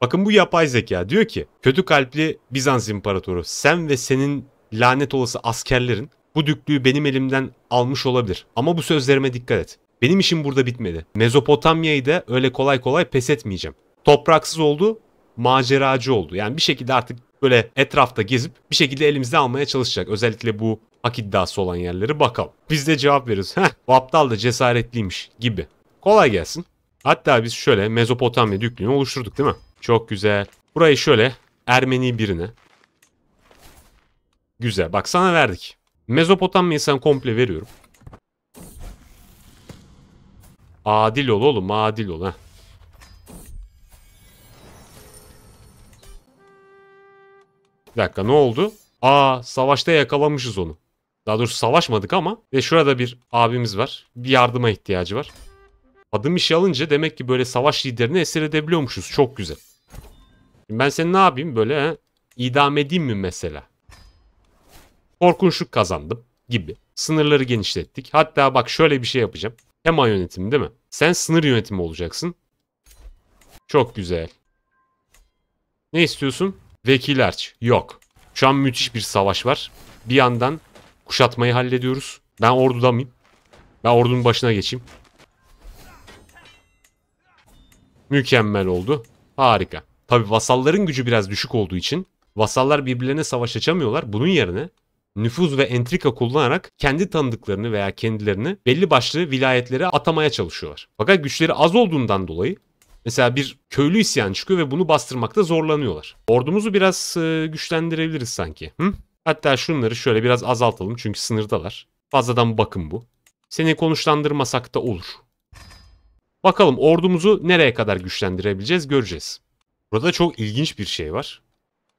Bakın bu yapay zeka diyor ki kötü kalpli Bizans imparatoru sen ve senin lanet olası askerlerin bu düklüğü benim elimden almış olabilir. Ama bu sözlerime dikkat et. Benim işim burada bitmedi. Mezopotamya'yı da öyle kolay kolay pes etmeyeceğim. Topraksız oldu, maceracı oldu. Yani bir şekilde artık böyle etrafta gezip bir şekilde elimizde almaya çalışacak. Özellikle bu hak iddiası olan yerleri bakalım. Biz de cevap veririz. Heh, bu aptal da cesaretliymiş gibi. Kolay gelsin. Hatta biz şöyle Mezopotamya düklüğünü oluşturduk değil mi? Çok güzel. Burayı şöyle Ermeni birine. Güzel. Bak sana verdik. Mezopotamya'yı sana komple veriyorum. Adil ol oğlum adil ol ha. Bir dakika ne oldu? Aa savaşta yakalamışız onu. Daha doğrusu savaşmadık ama. Ve şurada bir abimiz var. Bir yardıma ihtiyacı var. Adım işi alınca demek ki böyle savaş liderini esir edebiliyormuşuz. Çok güzel. ben seni ne yapayım böyle he? idam edeyim mi mesela? Korkunçluk kazandım gibi. Sınırları genişlettik. Hatta bak şöyle bir şey yapacağım. Tema yönetimi değil mi? Sen sınır yönetimi olacaksın. Çok güzel. Ne istiyorsun? Vekil Erç. Yok. Şu an müthiş bir savaş var. Bir yandan kuşatmayı hallediyoruz. Ben orduda mıyım? Ben ordunun başına geçeyim. Mükemmel oldu. Harika. Tabi vasalların gücü biraz düşük olduğu için vasallar birbirlerine savaş açamıyorlar. Bunun yerine nüfuz ve entrika kullanarak kendi tanıdıklarını veya kendilerini belli başlı vilayetlere atamaya çalışıyorlar. Fakat güçleri az olduğundan dolayı Mesela bir köylü isyan çıkıyor ve bunu bastırmakta zorlanıyorlar. Ordumuzu biraz e, güçlendirebiliriz sanki. Hı? Hatta şunları şöyle biraz azaltalım çünkü sınırdalar. Fazladan bakın bu. Seni konuşlandırmasak da olur. Bakalım ordumuzu nereye kadar güçlendirebileceğiz göreceğiz. Burada çok ilginç bir şey var.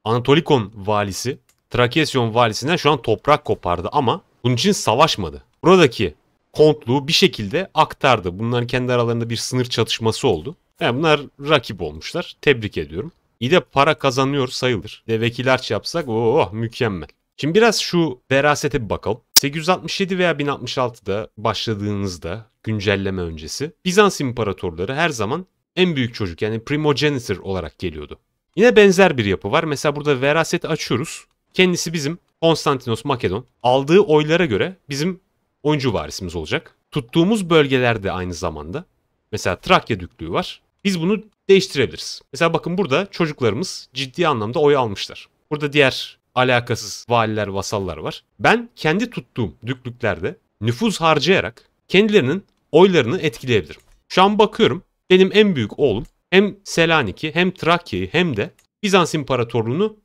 Anatolikon valisi Trakesyon valisinden şu an toprak kopardı ama bunun için savaşmadı. Buradaki kontluğu bir şekilde aktardı. Bunların kendi aralarında bir sınır çatışması oldu. Yani bunlar rakip olmuşlar. Tebrik ediyorum. İyi de para kazanıyor sayılır. Bir de vekil arç yapsak oh, oh mükemmel. Şimdi biraz şu verasete bir bakalım. 867 veya 1066'da başladığınızda güncelleme öncesi Bizans imparatorları her zaman en büyük çocuk yani primogenitor olarak geliyordu. Yine benzer bir yapı var. Mesela burada veraset açıyoruz. Kendisi bizim Konstantinos Makedon. Aldığı oylara göre bizim oyuncu varisimiz olacak. Tuttuğumuz bölgelerde aynı zamanda. Mesela Trakya Düklüğü var. Biz bunu değiştirebiliriz. Mesela bakın burada çocuklarımız ciddi anlamda oy almışlar. Burada diğer alakasız valiler, vasallar var. Ben kendi tuttuğum düklüklerde nüfuz harcayarak kendilerinin oylarını etkileyebilirim. Şu an bakıyorum benim en büyük oğlum hem Selanik'i hem Trakya'yı hem de Bizans İmparatorluğunu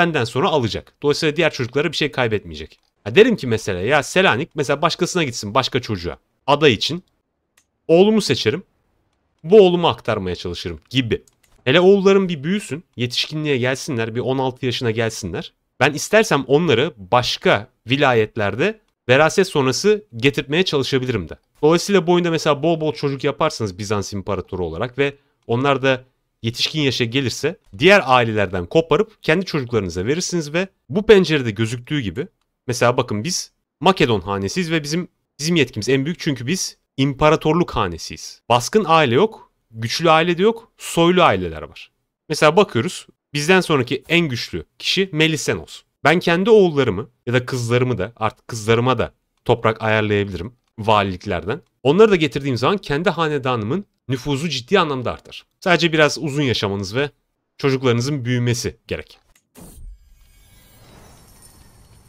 benden sonra alacak. Dolayısıyla diğer çocuklara bir şey kaybetmeyecek. Ya derim ki mesela ya Selanik mesela başkasına gitsin başka çocuğa. Aday için. Oğlumu seçerim. Bu oğlumu aktarmaya çalışırım gibi. Hele oğullarım bir büyüsün, yetişkinliğe gelsinler, bir 16 yaşına gelsinler. Ben istersem onları başka vilayetlerde veraset sonrası getirtmeye çalışabilirim de. Dolayısıyla boyunda mesela bol bol çocuk yaparsınız Bizans İmparatoru olarak ve onlar da yetişkin yaşa gelirse diğer ailelerden koparıp kendi çocuklarınıza verirsiniz ve bu pencerede gözüktüğü gibi mesela bakın biz Makedon hanesiyiz ve bizim bizim yetkimiz en büyük çünkü biz imparatorluk hanesiyiz. Baskın aile yok, güçlü aile de yok, soylu aileler var. Mesela bakıyoruz bizden sonraki en güçlü kişi Melisenos. Ben kendi oğullarımı ya da kızlarımı da artık kızlarıma da toprak ayarlayabilirim valiliklerden. Onları da getirdiğim zaman kendi hanedanımın nüfuzu ciddi anlamda artar. Sadece biraz uzun yaşamanız ve çocuklarınızın büyümesi gerek.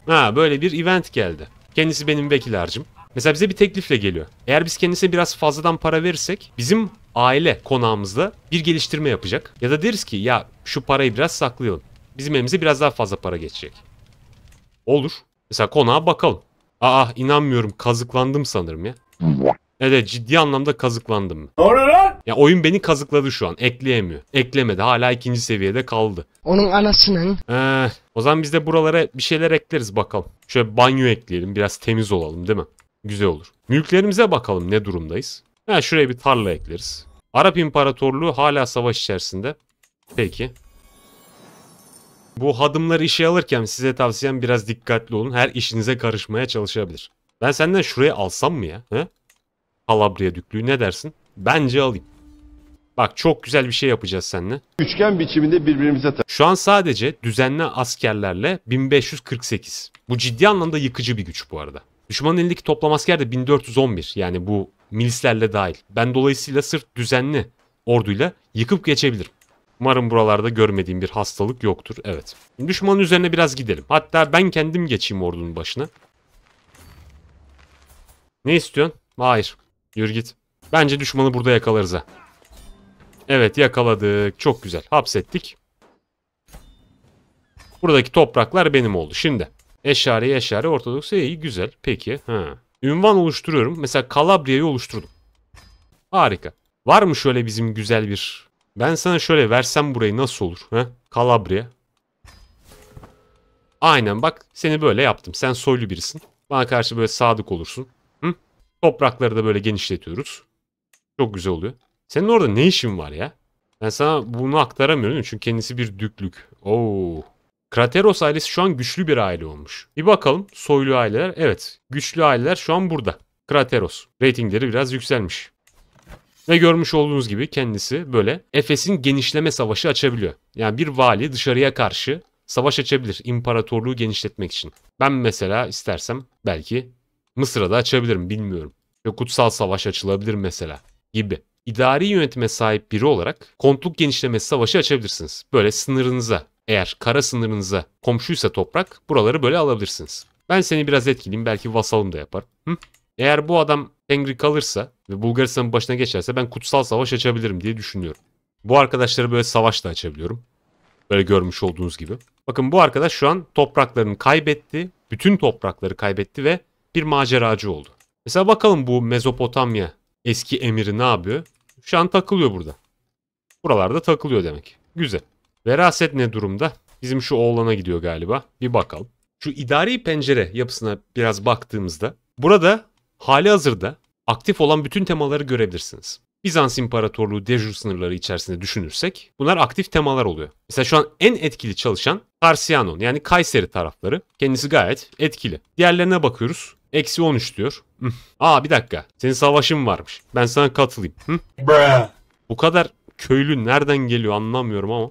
Ha böyle bir event geldi. Kendisi benim vekil harcım. Mesela bize bir teklifle geliyor. Eğer biz kendisine biraz fazladan para verirsek bizim aile konağımızda bir geliştirme yapacak. Ya da deriz ki ya şu parayı biraz saklayalım. Bizim elimize biraz daha fazla para geçecek. Olur. Mesela konağa bakalım. Aa inanmıyorum kazıklandım sanırım ya. Evet ciddi anlamda kazıklandım. Ne oluyor lan? Ya oyun beni kazıkladı şu an. Ekleyemiyor. Eklemedi. Hala ikinci seviyede kaldı. Onun anasının. Ee, o zaman biz de buralara bir şeyler ekleriz bakalım. Şöyle banyo ekleyelim. Biraz temiz olalım değil mi? Güzel olur. Mülklerimize bakalım ne durumdayız. Ha, şuraya bir tarla ekleriz. Arap İmparatorluğu hala savaş içerisinde. Peki. Bu hadımları işe alırken size tavsiyem biraz dikkatli olun. Her işinize karışmaya çalışabilir. Ben senden şuraya alsam mı ya? He? Calabria düklüğü ne dersin? Bence alayım. Bak çok güzel bir şey yapacağız seninle. Üçgen biçiminde birbirimize tak. Şu an sadece düzenli askerlerle 1548. Bu ciddi anlamda yıkıcı bir güç bu arada. Düşmanın elindeki toplam asker de 1411 yani bu milislerle dahil. Ben dolayısıyla sırf düzenli orduyla yıkıp geçebilirim. Umarım buralarda görmediğim bir hastalık yoktur. Evet. Düşmanın üzerine biraz gidelim. Hatta ben kendim geçeyim ordunun başına. Ne istiyorsun? Hayır. Yürü git. Bence düşmanı burada yakalarız ha. Evet yakaladık. Çok güzel. Hapsettik. Buradaki topraklar benim oldu. Şimdi. Eşari eşare ortodoks iyi güzel. Peki. Ha. Ünvan oluşturuyorum. Mesela Kalabriya'yı oluşturdum. Harika. Var mı şöyle bizim güzel bir... Ben sana şöyle versem burayı nasıl olur? Ha? Kalabriya. Aynen bak seni böyle yaptım. Sen soylu birisin. Bana karşı böyle sadık olursun. Toprakları da böyle genişletiyoruz. Çok güzel oluyor. Senin orada ne işin var ya? Ben sana bunu aktaramıyorum çünkü kendisi bir düklük. Oo. Krateros ailesi şu an güçlü bir aile olmuş. Bir bakalım soylu aileler. Evet güçlü aileler şu an burada. Krateros. Ratingleri biraz yükselmiş. Ve görmüş olduğunuz gibi kendisi böyle Efes'in genişleme savaşı açabiliyor. Yani bir vali dışarıya karşı savaş açabilir imparatorluğu genişletmek için. Ben mesela istersem belki Mısır'a da açabilirim bilmiyorum. Ve kutsal savaş açılabilir mesela gibi. İdari yönetime sahip biri olarak kontluk genişlemesi savaşı açabilirsiniz. Böyle sınırınıza eğer kara sınırınıza komşuysa toprak buraları böyle alabilirsiniz. Ben seni biraz etkileyim belki vasalım da yaparım. Hı? Eğer bu adam Tengri kalırsa ve Bulgaristan'ın başına geçerse ben kutsal savaş açabilirim diye düşünüyorum. Bu arkadaşları böyle savaş da açabiliyorum. Böyle görmüş olduğunuz gibi. Bakın bu arkadaş şu an topraklarını kaybetti. Bütün toprakları kaybetti ve bir maceracı oldu. Mesela bakalım bu Mezopotamya eski emiri ne yapıyor? Şu an takılıyor burada. Buralarda takılıyor demek. Güzel. Veraset ne durumda? Bizim şu oğlana gidiyor galiba. Bir bakalım. Şu idari pencere yapısına biraz baktığımızda burada hali hazırda aktif olan bütün temaları görebilirsiniz. Bizans İmparatorluğu dejur sınırları içerisinde düşünürsek bunlar aktif temalar oluyor. Mesela şu an en etkili çalışan Tarsianon yani Kayseri tarafları. Kendisi gayet etkili. Diğerlerine bakıyoruz. Eksi 13 diyor. Hı. Aa bir dakika. Senin savaşın varmış. Ben sana katılayım. Bu kadar köylü nereden geliyor anlamıyorum ama.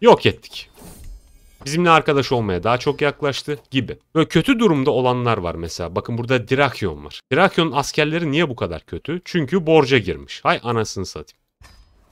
Yok ettik. Bizimle arkadaş olmaya daha çok yaklaştı gibi. Böyle kötü durumda olanlar var mesela. Bakın burada Drakyon var. Drakyon'un askerleri niye bu kadar kötü? Çünkü borca girmiş. Hay anasını satayım.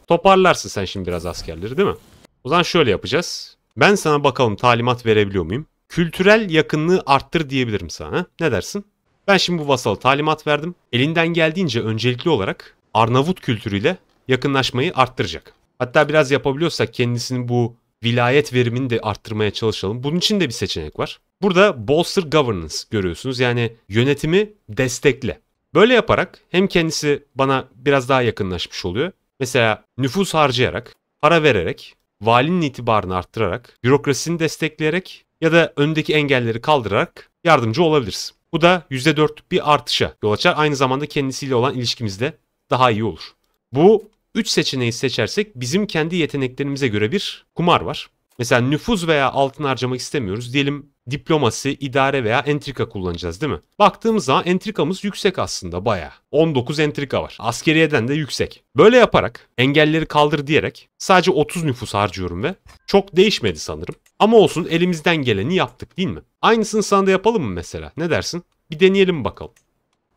Toparlarsın sen şimdi biraz askerleri değil mi? O zaman şöyle yapacağız. Ben sana bakalım talimat verebiliyor muyum? kültürel yakınlığı arttır diyebilirim sana. Ne dersin? Ben şimdi bu vasala talimat verdim. Elinden geldiğince öncelikli olarak Arnavut kültürüyle yakınlaşmayı arttıracak. Hatta biraz yapabiliyorsak kendisinin bu vilayet verimini de arttırmaya çalışalım. Bunun için de bir seçenek var. Burada bolster governance görüyorsunuz. Yani yönetimi destekle. Böyle yaparak hem kendisi bana biraz daha yakınlaşmış oluyor. Mesela nüfus harcayarak, para vererek, valinin itibarını arttırarak, bürokrasisini destekleyerek ya da öndeki engelleri kaldırarak yardımcı olabiliriz. Bu da %4'lük bir artışa yol açar. Aynı zamanda kendisiyle olan ilişkimizde daha iyi olur. Bu 3 seçeneği seçersek bizim kendi yeteneklerimize göre bir kumar var. Mesela nüfuz veya altın harcamak istemiyoruz. Diyelim diplomasi, idare veya entrika kullanacağız değil mi? Baktığımız zaman entrikamız yüksek aslında baya. 19 entrika var. Askeriyeden de yüksek. Böyle yaparak engelleri kaldır diyerek sadece 30 nüfus harcıyorum ve çok değişmedi sanırım. Ama olsun elimizden geleni yaptık değil mi? Aynısını sana da yapalım mı mesela? Ne dersin? Bir deneyelim bakalım.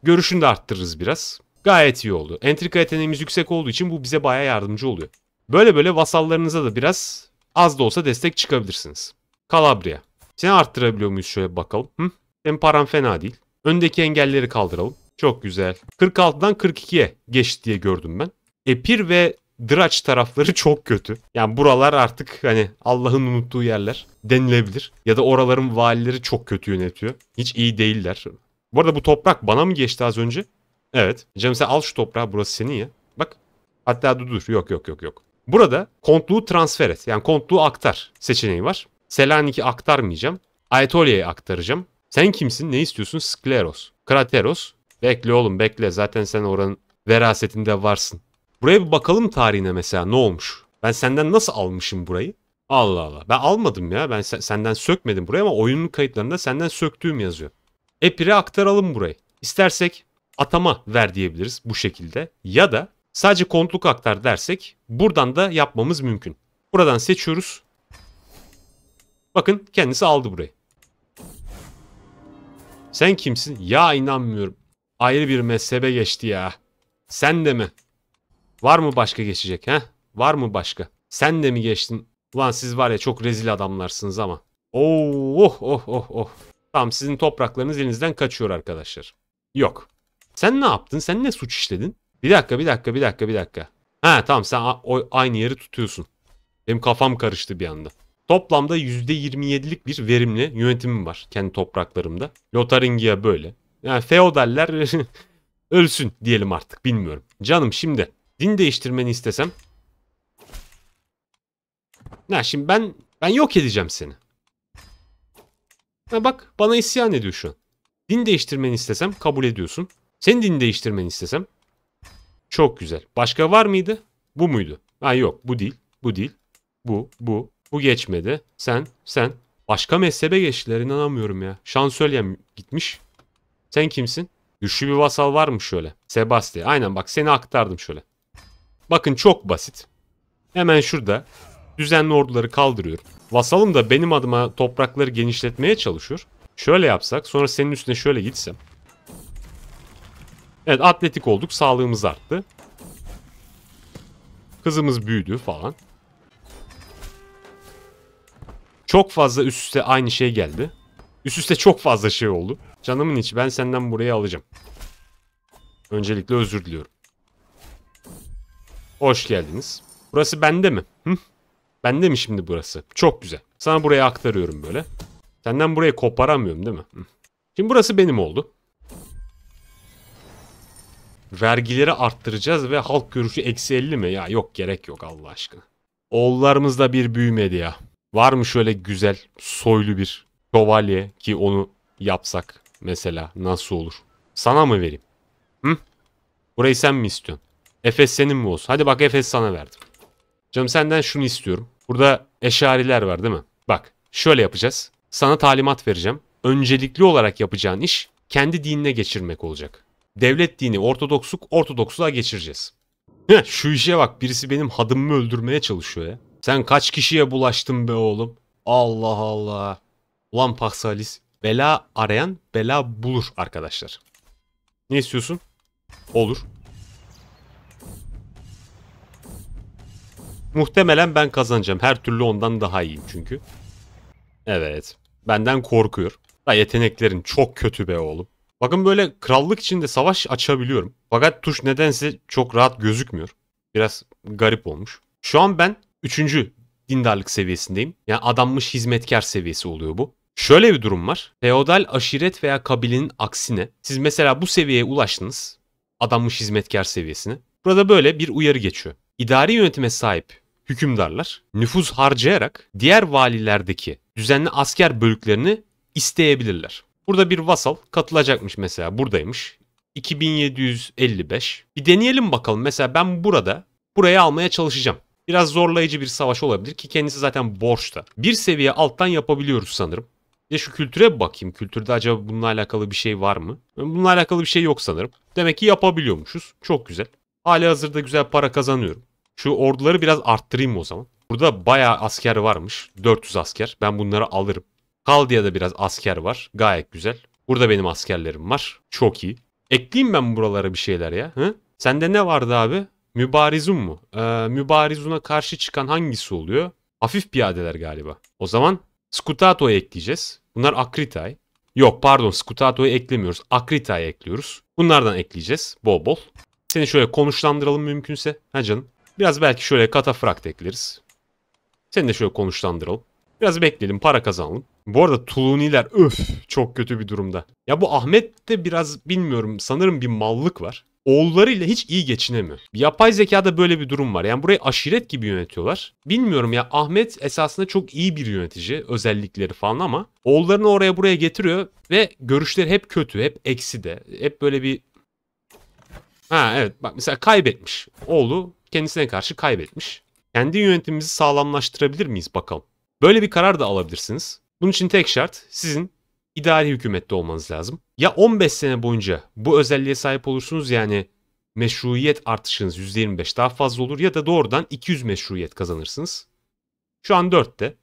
Görüşünü de arttırırız biraz. Gayet iyi oldu. Entrika yeteneğimiz yüksek olduğu için bu bize baya yardımcı oluyor. Böyle böyle vasallarınıza da biraz az da olsa destek çıkabilirsiniz. Calabria. Seni arttırabiliyor muyuz şöyle bakalım. Hı? Senin param fena değil. Öndeki engelleri kaldıralım. Çok güzel. 46'dan 42'ye geçti diye gördüm ben. Epir ve Draç tarafları çok kötü. Yani buralar artık hani Allah'ın unuttuğu yerler denilebilir. Ya da oraların valileri çok kötü yönetiyor. Hiç iyi değiller. Bu arada bu toprak bana mı geçti az önce? Evet. Canım sen al şu toprağı burası senin ya. Bak. Hatta dur dur. Yok yok yok yok. Burada kontluğu transfer et. Yani kontluğu aktar seçeneği var. Selanik'i aktarmayacağım. Ayetolia'yı aktaracağım. Sen kimsin? Ne istiyorsun? Skleros. Krateros. Bekle oğlum bekle. Zaten sen oranın verasetinde varsın. Buraya bir bakalım tarihine mesela ne olmuş. Ben senden nasıl almışım burayı? Allah Allah. Ben almadım ya. Ben senden sökmedim burayı ama oyunun kayıtlarında senden söktüğüm yazıyor. Epir'e aktaralım burayı. İstersek atama ver diyebiliriz bu şekilde. Ya da sadece kontluk aktar dersek buradan da yapmamız mümkün. Buradan seçiyoruz. Bakın kendisi aldı burayı. Sen kimsin? Ya inanmıyorum. Ayrı bir mezhebe geçti ya. Sen de mi? Var mı başka geçecek he? Var mı başka? Sen de mi geçtin? Ulan siz var ya çok rezil adamlarsınız ama. Oh oh oh oh oh. Tamam sizin topraklarınız elinizden kaçıyor arkadaşlar. Yok. Sen ne yaptın? Sen ne suç işledin? Bir dakika bir dakika bir dakika bir dakika. Ha tamam sen aynı yeri tutuyorsun. Benim kafam karıştı bir anda. Toplamda %27'lik bir verimli yönetimim var kendi topraklarımda. Lotaringia böyle. Yani feodaller ölsün diyelim artık bilmiyorum. Canım şimdi din değiştirmeni istesem. ne? şimdi ben ben yok edeceğim seni. Ha bak bana isyan ediyor şu an. Din değiştirmeni istesem kabul ediyorsun. Senin din değiştirmeni istesem. Çok güzel. Başka var mıydı? Bu muydu? Ha yok bu değil. Bu değil. Bu, bu, bu geçmedi. Sen, sen. Başka mezhebe geçtiler inanamıyorum ya. Şansölyem gitmiş. Sen kimsin? Güçlü bir vasal var mı şöyle? Sebastian. Aynen bak seni aktardım şöyle. Bakın çok basit. Hemen şurada düzenli orduları kaldırıyorum. Vasalım da benim adıma toprakları genişletmeye çalışıyor. Şöyle yapsak sonra senin üstüne şöyle gitsem. Evet atletik olduk sağlığımız arttı. Kızımız büyüdü falan. Çok fazla üst üste aynı şey geldi. Üst üste çok fazla şey oldu. Canımın içi ben senden burayı alacağım. Öncelikle özür diliyorum. Hoş geldiniz. Burası bende mi? Hı? Bende mi şimdi burası? Çok güzel. Sana buraya aktarıyorum böyle. Senden burayı koparamıyorum değil mi? Hı. Şimdi burası benim oldu. Vergileri arttıracağız ve halk görüşü eksi 50 mi? Ya yok gerek yok Allah aşkına. Oğullarımızda bir büyümedi ya. Var mı şöyle güzel, soylu bir şövalye ki onu yapsak mesela nasıl olur? Sana mı vereyim? Hı? Burayı sen mi istiyorsun? Efes senin mi olsun? Hadi bak Efes sana verdim. Canım senden şunu istiyorum. Burada eşariler var değil mi? Bak şöyle yapacağız. Sana talimat vereceğim. Öncelikli olarak yapacağın iş kendi dinine geçirmek olacak. Devlet dini ortodoksluk ortodoksluğa geçireceğiz. Heh, şu işe bak birisi benim hadımımı öldürmeye çalışıyor ya. Sen kaç kişiye bulaştın be oğlum? Allah Allah. Ulan Paksalis. Bela arayan bela bulur arkadaşlar. Ne istiyorsun? Olur. Muhtemelen ben kazanacağım. Her türlü ondan daha iyiyim çünkü. Evet. Benden korkuyor. Ya yeteneklerin çok kötü be oğlum. Bakın böyle krallık içinde savaş açabiliyorum. Fakat tuş nedense çok rahat gözükmüyor. Biraz garip olmuş. Şu an ben Üçüncü dindarlık seviyesindeyim. Yani adanmış hizmetkar seviyesi oluyor bu. Şöyle bir durum var. Feodal aşiret veya kabilenin aksine siz mesela bu seviyeye ulaştınız. Adanmış hizmetkar seviyesine. Burada böyle bir uyarı geçiyor. İdari yönetime sahip hükümdarlar nüfuz harcayarak diğer valilerdeki düzenli asker bölüklerini isteyebilirler. Burada bir vasal katılacakmış mesela buradaymış. 2755. Bir deneyelim bakalım mesela ben burada burayı almaya çalışacağım. Biraz zorlayıcı bir savaş olabilir ki kendisi zaten borçta. Bir seviye alttan yapabiliyoruz sanırım. Ya şu kültüre bakayım. Kültürde acaba bununla alakalı bir şey var mı? Bununla alakalı bir şey yok sanırım. Demek ki yapabiliyormuşuz. Çok güzel. Hali hazırda güzel para kazanıyorum. Şu orduları biraz arttırayım o zaman. Burada bayağı asker varmış. 400 asker. Ben bunları alırım. Kaldia'da biraz asker var. Gayet güzel. Burada benim askerlerim var. Çok iyi. Ekleyeyim ben buralara bir şeyler ya. Hı? Sende ne vardı abi? Mübarizun mu? Ee, mübarizuna karşı çıkan hangisi oluyor? Hafif piyadeler galiba. O zaman Scutato'ya ekleyeceğiz. Bunlar Akritay. Yok pardon Scutato'yu eklemiyoruz. Akrita'yı ekliyoruz. Bunlardan ekleyeceğiz bol bol. Seni şöyle konuşlandıralım mümkünse. Ha canım. Biraz belki şöyle katafrakt ekleriz. Seni de şöyle konuşlandıralım. Biraz bekleyelim para kazanalım. Bu arada Tuluniler öf çok kötü bir durumda. Ya bu Ahmet de biraz bilmiyorum sanırım bir mallık var oğullarıyla hiç iyi geçinemiyor. Yapay zekada böyle bir durum var. Yani burayı aşiret gibi yönetiyorlar. Bilmiyorum ya Ahmet esasında çok iyi bir yönetici özellikleri falan ama oğullarını oraya buraya getiriyor ve görüşleri hep kötü, hep eksi de. Hep böyle bir Ha evet bak mesela kaybetmiş. Oğlu kendisine karşı kaybetmiş. Kendi yönetimimizi sağlamlaştırabilir miyiz bakalım. Böyle bir karar da alabilirsiniz. Bunun için tek şart sizin idari hükümette olmanız lazım ya 15 sene boyunca bu özelliğe sahip olursunuz yani meşruiyet artışınız %25 daha fazla olur ya da doğrudan 200 meşruiyet kazanırsınız. Şu an 4'te.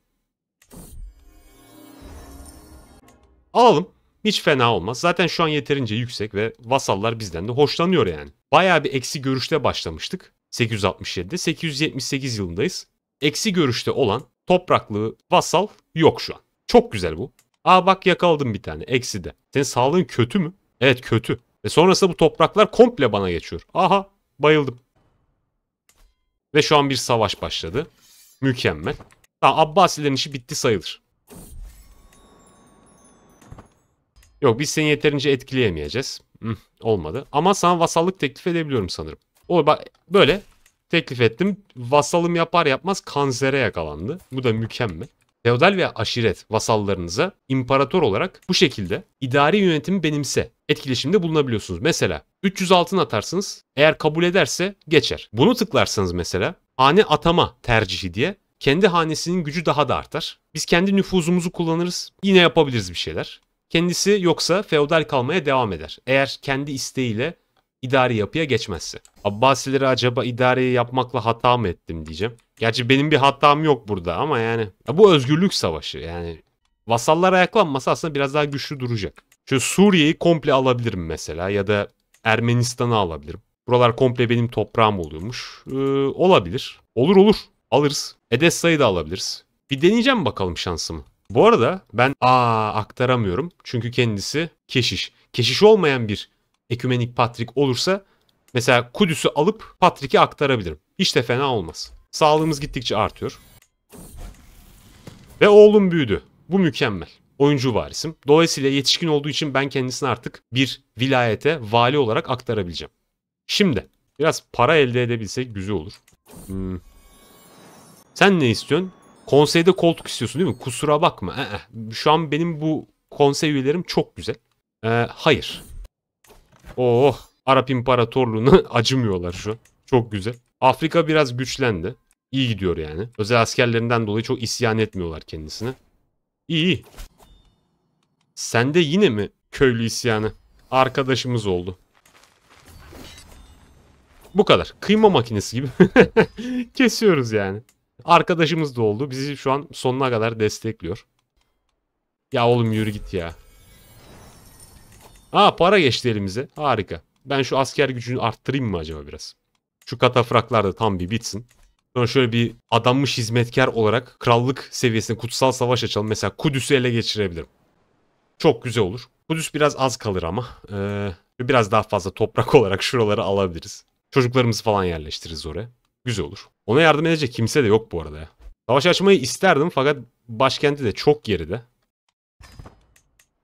Alalım. Hiç fena olmaz. Zaten şu an yeterince yüksek ve vasallar bizden de hoşlanıyor yani. Bayağı bir eksi görüşte başlamıştık. 867'de 878 yılındayız. Eksi görüşte olan topraklı vasal yok şu an. Çok güzel bu. Aa bak yakaladım bir tane eksi de. Senin sağlığın kötü mü? Evet kötü. Ve sonrasında bu topraklar komple bana geçiyor. Aha bayıldım. Ve şu an bir savaş başladı. Mükemmel. Tamam Abbasilerin işi bitti sayılır. Yok biz seni yeterince etkileyemeyeceğiz. Hı, olmadı. Ama sana vasallık teklif edebiliyorum sanırım. O bak böyle teklif ettim. Vasalım yapar yapmaz kansere yakalandı. Bu da mükemmel. Feodal ve aşiret vasallarınıza imparator olarak bu şekilde idari yönetimi benimse etkileşimde bulunabiliyorsunuz. Mesela 300 altın atarsınız eğer kabul ederse geçer. Bunu tıklarsanız mesela hane atama tercihi diye kendi hanesinin gücü daha da artar. Biz kendi nüfuzumuzu kullanırız yine yapabiliriz bir şeyler. Kendisi yoksa feodal kalmaya devam eder. Eğer kendi isteğiyle idari yapıya geçmezse. Abbasileri acaba idari yapmakla hata mı ettim diyeceğim. Gerçi benim bir hatam yok burada ama yani. Ya bu özgürlük savaşı yani. Vasallar ayaklanmasa aslında biraz daha güçlü duracak. Şu Suriye'yi komple alabilirim mesela ya da Ermenistan'ı alabilirim. Buralar komple benim toprağım oluyormuş. Ee, olabilir. Olur olur. Alırız. Edessa'yı da alabiliriz. Bir deneyeceğim bakalım şansımı. Bu arada ben aa aktaramıyorum. Çünkü kendisi keşiş. Keşiş olmayan bir ekümenik patrik olursa mesela Kudüs'ü alıp patriki aktarabilirim. Hiç de fena olmaz. Sağlığımız gittikçe artıyor. Ve oğlum büyüdü. Bu mükemmel. Oyuncu varisim. Dolayısıyla yetişkin olduğu için ben kendisini artık bir vilayete vali olarak aktarabileceğim. Şimdi biraz para elde edebilsek güzel olur. Hmm. Sen ne istiyorsun? Konseyde koltuk istiyorsun değil mi? Kusura bakma. Ee, e, şu an benim bu konsey üyelerim çok güzel. Ee, hayır. Oh Arap İmparatorluğu'na acımıyorlar şu an. Çok güzel. Afrika biraz güçlendi. İyi gidiyor yani. Özel askerlerinden dolayı çok isyan etmiyorlar kendisine. İyi iyi. Sende yine mi köylü isyanı? Arkadaşımız oldu. Bu kadar. Kıyma makinesi gibi. Kesiyoruz yani. Arkadaşımız da oldu. Bizi şu an sonuna kadar destekliyor. Ya oğlum yürü git ya. Aa para geçti elimize. Harika. Ben şu asker gücünü arttırayım mı acaba biraz? Şu katafraklar da tam bir bitsin. Sonra şöyle bir adammış hizmetkar olarak krallık seviyesinde kutsal savaş açalım. Mesela Kudüs'ü ele geçirebilirim. Çok güzel olur. Kudüs biraz az kalır ama. Ee, biraz daha fazla toprak olarak şuraları alabiliriz. Çocuklarımızı falan yerleştiririz oraya. Güzel olur. Ona yardım edecek kimse de yok bu arada ya. Savaş açmayı isterdim fakat başkenti de çok geride.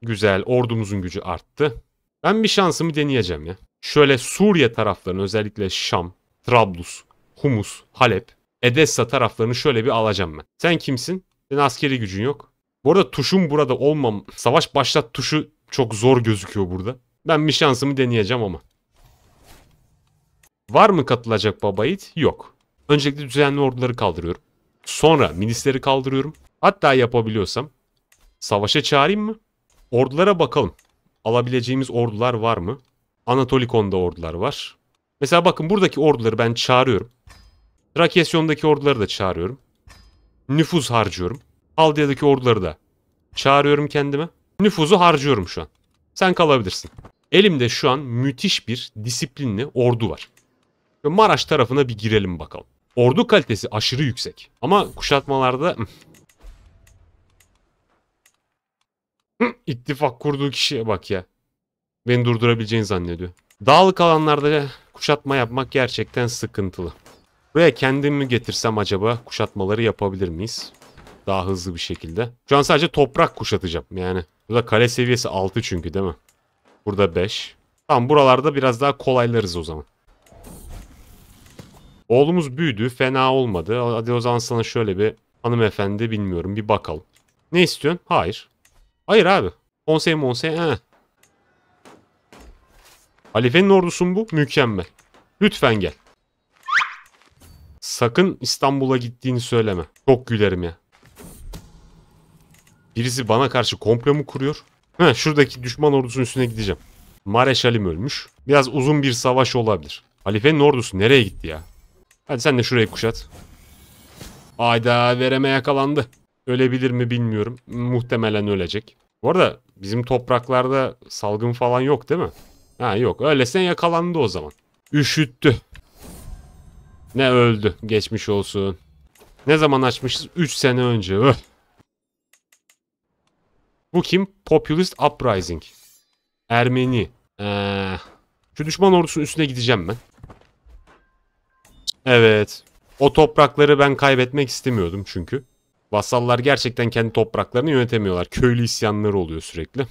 Güzel. Ordumuzun gücü arttı. Ben bir şansımı deneyeceğim ya. Şöyle Suriye taraflarını özellikle Şam, Trablus, Humus, Halep, Edessa taraflarını şöyle bir alacağım ben. Sen kimsin? Senin askeri gücün yok. Bu arada tuşum burada olmam. Savaş başlat tuşu çok zor gözüküyor burada. Ben bir şansımı deneyeceğim ama. Var mı katılacak babayit? Yok. Öncelikle düzenli orduları kaldırıyorum. Sonra milisleri kaldırıyorum. Hatta yapabiliyorsam savaşa çağırayım mı? Ordulara bakalım. Alabileceğimiz ordular var mı? Anatolikon'da ordular var. Mesela bakın buradaki orduları ben çağırıyorum. Trakesyon'daki orduları da çağırıyorum. Nüfuz harcıyorum. Haldya'daki orduları da çağırıyorum kendime. Nüfuzu harcıyorum şu an. Sen kalabilirsin. Elimde şu an müthiş bir disiplinli ordu var. Ve Maraş tarafına bir girelim bakalım. Ordu kalitesi aşırı yüksek. Ama kuşatmalarda... İttifak kurduğu kişiye bak ya. Beni durdurabileceğini zannediyor. Dağlık alanlarda kuşatma yapmak gerçekten sıkıntılı. Buraya kendimi getirsem acaba kuşatmaları yapabilir miyiz? Daha hızlı bir şekilde. Şu an sadece toprak kuşatacağım yani. Burada kale seviyesi 6 çünkü değil mi? Burada 5. Tamam buralarda biraz daha kolaylarız o zaman. Oğlumuz büyüdü. Fena olmadı. Hadi o zaman sana şöyle bir hanımefendi bilmiyorum bir bakalım. Ne istiyorsun? Hayır. Hayır abi. Konsey monsey. Heh. Halifenin ordusun bu? Mükemmel. Lütfen gel. Sakın İstanbul'a gittiğini söyleme. Çok gülerim ya. Birisi bana karşı komplo mu kuruyor? He, şuradaki düşman ordusunun üstüne gideceğim. Mareşalim ölmüş. Biraz uzun bir savaş olabilir. Halifenin ordusu nereye gitti ya? Hadi sen de şurayı kuşat. Ayda vereme yakalandı. Ölebilir mi bilmiyorum. Muhtemelen ölecek. Bu arada bizim topraklarda salgın falan yok değil mi? Ha yok öylesine yakalandı o zaman. Üşüttü. Ne öldü. Geçmiş olsun. Ne zaman açmışız? 3 sene önce. Öh. Bu kim? Populist Uprising. Ermeni. Ee, şu düşman ordusunun üstüne gideceğim ben. Evet. O toprakları ben kaybetmek istemiyordum çünkü. Vasallar gerçekten kendi topraklarını yönetemiyorlar. Köylü isyanları oluyor sürekli.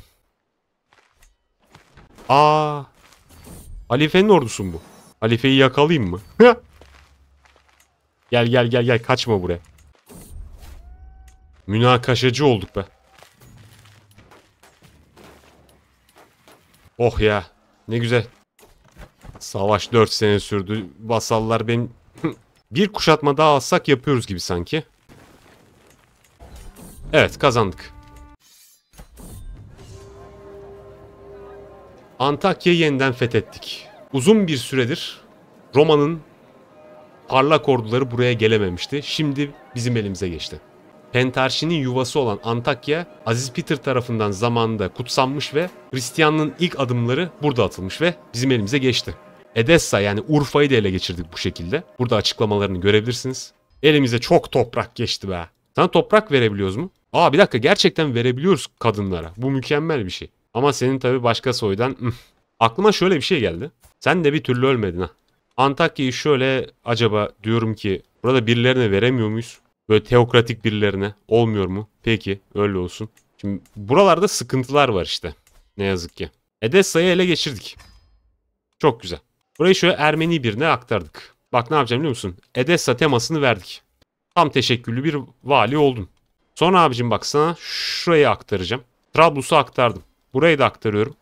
Aa. Halifenin ordusun bu. Halifeyi yakalayayım mı? gel gel gel gel kaçma buraya. Münakaşacı olduk be. Oh ya. Ne güzel. Savaş 4 sene sürdü. Vasallar benim... bir kuşatma daha alsak yapıyoruz gibi sanki. Evet kazandık. Antakya'yı yeniden fethettik. Uzun bir süredir Roma'nın parlak orduları buraya gelememişti. Şimdi bizim elimize geçti. Pentarşi'nin yuvası olan Antakya, Aziz Peter tarafından zamanında kutsanmış ve Hristiyanlığın ilk adımları burada atılmış ve bizim elimize geçti. Edessa yani Urfa'yı da ele geçirdik bu şekilde. Burada açıklamalarını görebilirsiniz. Elimize çok toprak geçti be. Sana toprak verebiliyoruz mu? Aa bir dakika gerçekten verebiliyoruz kadınlara. Bu mükemmel bir şey. Ama senin tabi başka soydan. Aklıma şöyle bir şey geldi. Sen de bir türlü ölmedin ha. Antakya'yı şöyle acaba diyorum ki burada birilerine veremiyor muyuz? Böyle teokratik birilerine olmuyor mu? Peki öyle olsun. Şimdi buralarda sıkıntılar var işte. Ne yazık ki. Edessa'yı ele geçirdik. Çok güzel. Burayı şöyle Ermeni birine aktardık. Bak ne yapacağım biliyor musun? Edessa temasını verdik. Tam teşekküllü bir vali oldun. Sonra abicim baksana sana şurayı aktaracağım. Trablus'u aktardım. Burayı da aktarıyorum.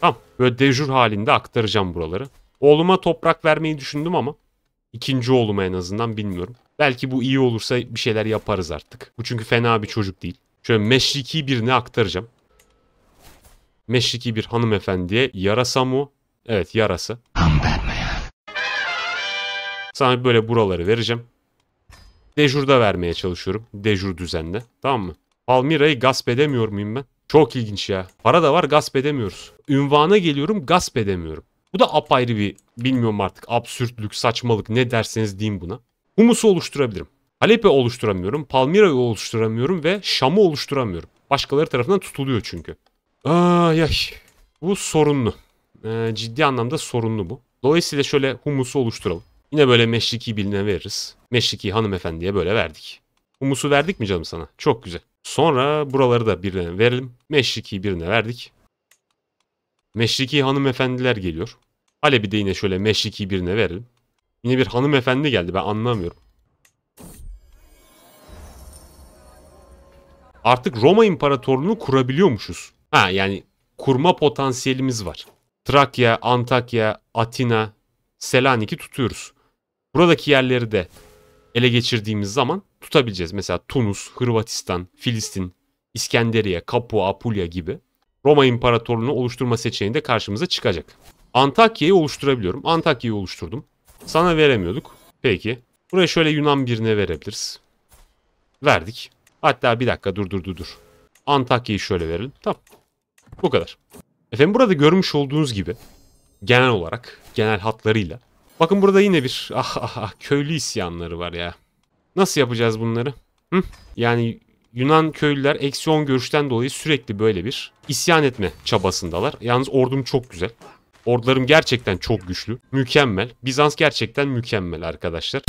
Tamam. Böyle dejur halinde aktaracağım buraları. Oğluma toprak vermeyi düşündüm ama ikinci oğluma en azından bilmiyorum. Belki bu iyi olursa bir şeyler yaparız artık. Bu çünkü fena bir çocuk değil. Şöyle meşriki birine aktaracağım. Meşriki bir hanımefendiye yarasa mı? Evet yarası. Sana böyle buraları vereceğim. Dejurda vermeye çalışıyorum. Dejur düzenle. Tamam mı? Palmira'yı gasp edemiyor muyum ben? Çok ilginç ya. Para da var gasp edemiyoruz. Ünvana geliyorum gasp edemiyorum. Bu da apayrı bir bilmiyorum artık absürtlük, saçmalık ne derseniz diyeyim buna. Humus'u oluşturabilirim. Halep'i oluşturamıyorum, Palmira'yı oluşturamıyorum ve Şam'ı oluşturamıyorum. Başkaları tarafından tutuluyor çünkü. Ay ay. Bu sorunlu. Ee, ciddi anlamda sorunlu bu. Dolayısıyla şöyle humusu oluşturalım. Yine böyle meşriki biline veririz. Meşriki hanımefendiye böyle verdik. Humusu verdik mi canım sana? Çok güzel. Sonra buraları da birine verelim. Meşriki birine verdik. Meşriki hanımefendiler geliyor. Alebi de yine şöyle meşriki birine verelim. Yine bir hanımefendi geldi ben anlamıyorum. Artık Roma İmparatorluğunu kurabiliyormuşuz. Ha yani kurma potansiyelimiz var. Trakya, Antakya, Atina, Selanik'i tutuyoruz. Buradaki yerleri de ele geçirdiğimiz zaman tutabileceğiz. Mesela Tunus, Hırvatistan, Filistin, İskenderiye, Kapua, Apulya gibi Roma İmparatorluğu'nu oluşturma seçeneği de karşımıza çıkacak. Antakya'yı oluşturabiliyorum. Antakya'yı oluşturdum. Sana veremiyorduk. Peki. Buraya şöyle Yunan birine verebiliriz. Verdik. Hatta bir dakika dur dur dur dur. Antakya'yı şöyle verelim. Tamam. Bu kadar. Efendim burada görmüş olduğunuz gibi genel olarak genel hatlarıyla. Bakın burada yine bir ah ah ah köylü isyanları var ya. Nasıl yapacağız bunları? Hı? Yani Yunan köylüler eksi 10 görüşten dolayı sürekli böyle bir isyan etme çabasındalar. Yalnız ordum çok güzel. Ordularım gerçekten çok güçlü. Mükemmel. Bizans gerçekten mükemmel arkadaşlar.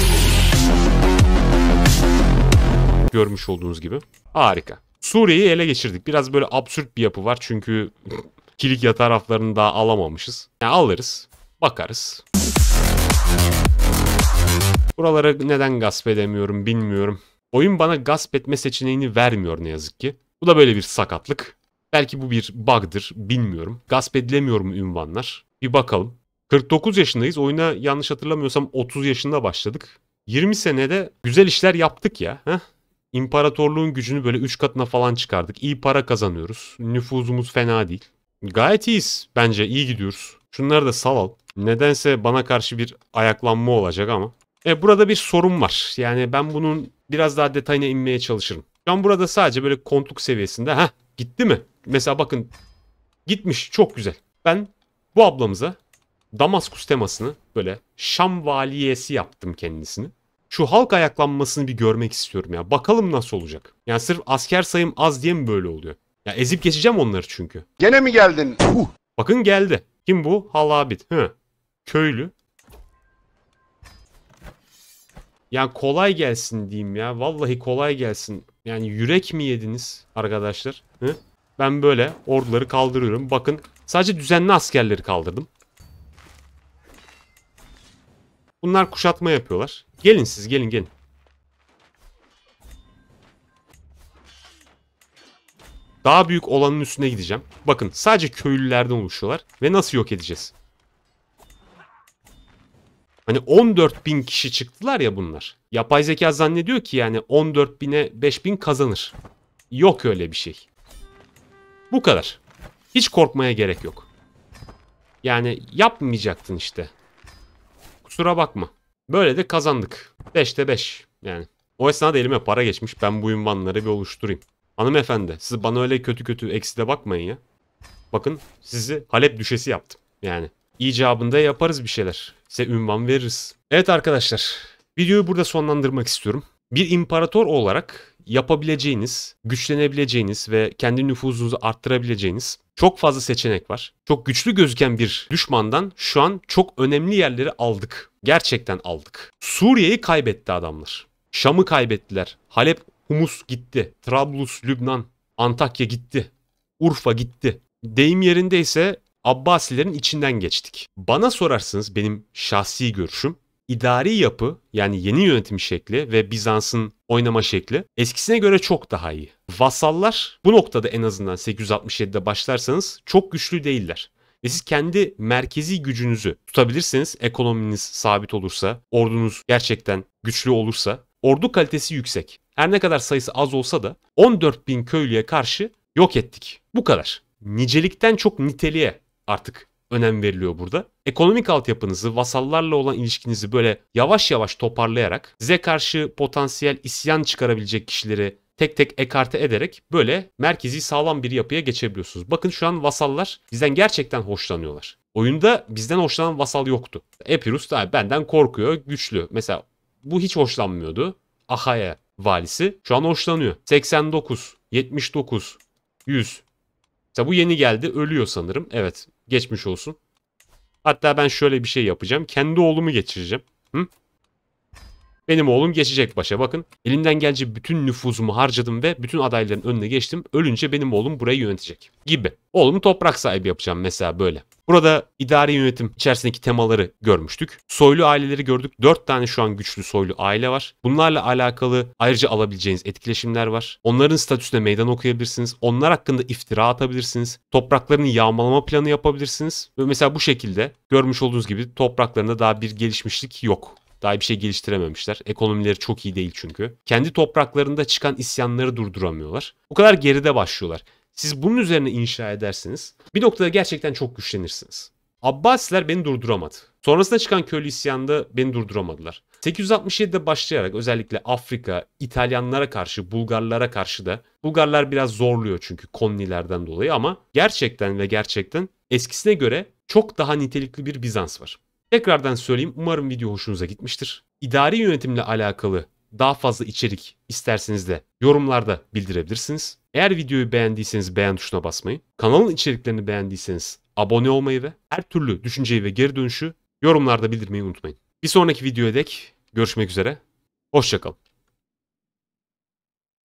Görmüş olduğunuz gibi. Harika. Suriye'yi ele geçirdik. Biraz böyle absürt bir yapı var çünkü Kilikya taraflarını daha alamamışız. Yani alırız, bakarız. Buralara neden gasp edemiyorum bilmiyorum. Oyun bana gasp etme seçeneğini vermiyor ne yazık ki. Bu da böyle bir sakatlık. Belki bu bir bug'dır bilmiyorum. Gasp edilemiyor mu ünvanlar? Bir bakalım. 49 yaşındayız. Oyuna yanlış hatırlamıyorsam 30 yaşında başladık. 20 senede güzel işler yaptık ya. Heh. İmparatorluğun gücünü böyle 3 katına falan çıkardık. İyi para kazanıyoruz. Nüfuzumuz fena değil. Gayet iyiyiz bence. iyi gidiyoruz. Şunları da sal al. Nedense bana karşı bir ayaklanma olacak ama. E, burada bir sorun var. Yani ben bunun biraz daha detayına inmeye çalışırım. Şu an burada sadece böyle kontluk seviyesinde. ha gitti mi? Mesela bakın gitmiş çok güzel. Ben bu ablamıza Damaskus temasını böyle Şam valiyesi yaptım kendisini. Şu halk ayaklanmasını bir görmek istiyorum ya. Bakalım nasıl olacak. Yani sırf asker sayım az diye mi böyle oluyor? Ya ezip geçeceğim onları çünkü. Gene mi geldin? Huh. Bakın geldi. Kim bu? Halabit. Hı. Köylü. Yani kolay gelsin diyeyim ya. Vallahi kolay gelsin. Yani yürek mi yediniz arkadaşlar? Hı? Ben böyle orduları kaldırıyorum. Bakın sadece düzenli askerleri kaldırdım. Bunlar kuşatma yapıyorlar. Gelin siz gelin gelin. Daha büyük olanın üstüne gideceğim. Bakın sadece köylülerden oluşuyorlar. Ve nasıl yok edeceğiz? Hani 14 bin kişi çıktılar ya bunlar. Yapay zeka zannediyor ki yani 14 bine 5 bin kazanır. Yok öyle bir şey. Bu kadar. Hiç korkmaya gerek yok. Yani yapmayacaktın işte. Kusura bakma. Böyle de kazandık. 5'te 5 yani. O esnada elime para geçmiş. Ben bu ünvanları bir oluşturayım. Hanımefendi siz bana öyle kötü kötü ekside bakmayın ya. Bakın sizi Halep düşesi yaptım. Yani icabında yaparız bir şeyler. Size ünvan veririz. Evet arkadaşlar videoyu burada sonlandırmak istiyorum. Bir imparator olarak yapabileceğiniz, güçlenebileceğiniz ve kendi nüfuzunuzu arttırabileceğiniz çok fazla seçenek var. Çok güçlü gözüken bir düşmandan şu an çok önemli yerleri aldık. Gerçekten aldık. Suriye'yi kaybetti adamlar. Şam'ı kaybettiler. Halep, Humus gitti. Trablus, Lübnan, Antakya gitti. Urfa gitti. Deyim yerinde ise Abbasilerin içinden geçtik. Bana sorarsınız benim şahsi görüşüm idari yapı yani yeni yönetim şekli ve Bizans'ın oynama şekli eskisine göre çok daha iyi. Vasallar bu noktada en azından 867'de başlarsanız çok güçlü değiller. Ve siz kendi merkezi gücünüzü tutabilirsiniz, ekonominiz sabit olursa, ordunuz gerçekten güçlü olursa, ordu kalitesi yüksek. Her ne kadar sayısı az olsa da 14 bin köylüye karşı yok ettik. Bu kadar. Nicelikten çok niteliğe artık önem veriliyor burada. Ekonomik altyapınızı, vasallarla olan ilişkinizi böyle yavaş yavaş toparlayarak size karşı potansiyel isyan çıkarabilecek kişileri tek tek ekarte ederek böyle merkezi sağlam bir yapıya geçebiliyorsunuz. Bakın şu an vasallar bizden gerçekten hoşlanıyorlar. Oyunda bizden hoşlanan vasal yoktu. Epirus da benden korkuyor, güçlü. Mesela bu hiç hoşlanmıyordu. Ahaya valisi şu an hoşlanıyor. 89, 79, 100. Mesela bu yeni geldi ölüyor sanırım. Evet Geçmiş olsun. Hatta ben şöyle bir şey yapacağım. Kendi oğlumu geçireceğim. Hı? Benim oğlum geçecek başa bakın. Elimden gelince bütün nüfuzumu harcadım ve bütün adayların önüne geçtim. Ölünce benim oğlum burayı yönetecek gibi. Oğlumu toprak sahibi yapacağım mesela böyle. Burada idari yönetim içerisindeki temaları görmüştük. Soylu aileleri gördük. 4 tane şu an güçlü soylu aile var. Bunlarla alakalı ayrıca alabileceğiniz etkileşimler var. Onların statüsüne meydan okuyabilirsiniz. Onlar hakkında iftira atabilirsiniz. Topraklarını yağmalama planı yapabilirsiniz. Ve mesela bu şekilde görmüş olduğunuz gibi topraklarında daha bir gelişmişlik yok. Daha bir şey geliştirememişler. Ekonomileri çok iyi değil çünkü. Kendi topraklarında çıkan isyanları durduramıyorlar. Bu kadar geride başlıyorlar. Siz bunun üzerine inşa edersiniz. Bir noktada gerçekten çok güçlenirsiniz. Abbasiler beni durduramadı. Sonrasında çıkan köylü isyanda beni durduramadılar. 867'de başlayarak özellikle Afrika, İtalyanlara karşı, Bulgarlara karşı da Bulgarlar biraz zorluyor çünkü Konnilerden dolayı ama gerçekten ve gerçekten eskisine göre çok daha nitelikli bir Bizans var. Tekrardan söyleyeyim umarım video hoşunuza gitmiştir. İdari yönetimle alakalı daha fazla içerik isterseniz de yorumlarda bildirebilirsiniz. Eğer videoyu beğendiyseniz beğen tuşuna basmayı, kanalın içeriklerini beğendiyseniz abone olmayı ve her türlü düşünceyi ve geri dönüşü yorumlarda bildirmeyi unutmayın. Bir sonraki videoya dek görüşmek üzere, hoşçakalın.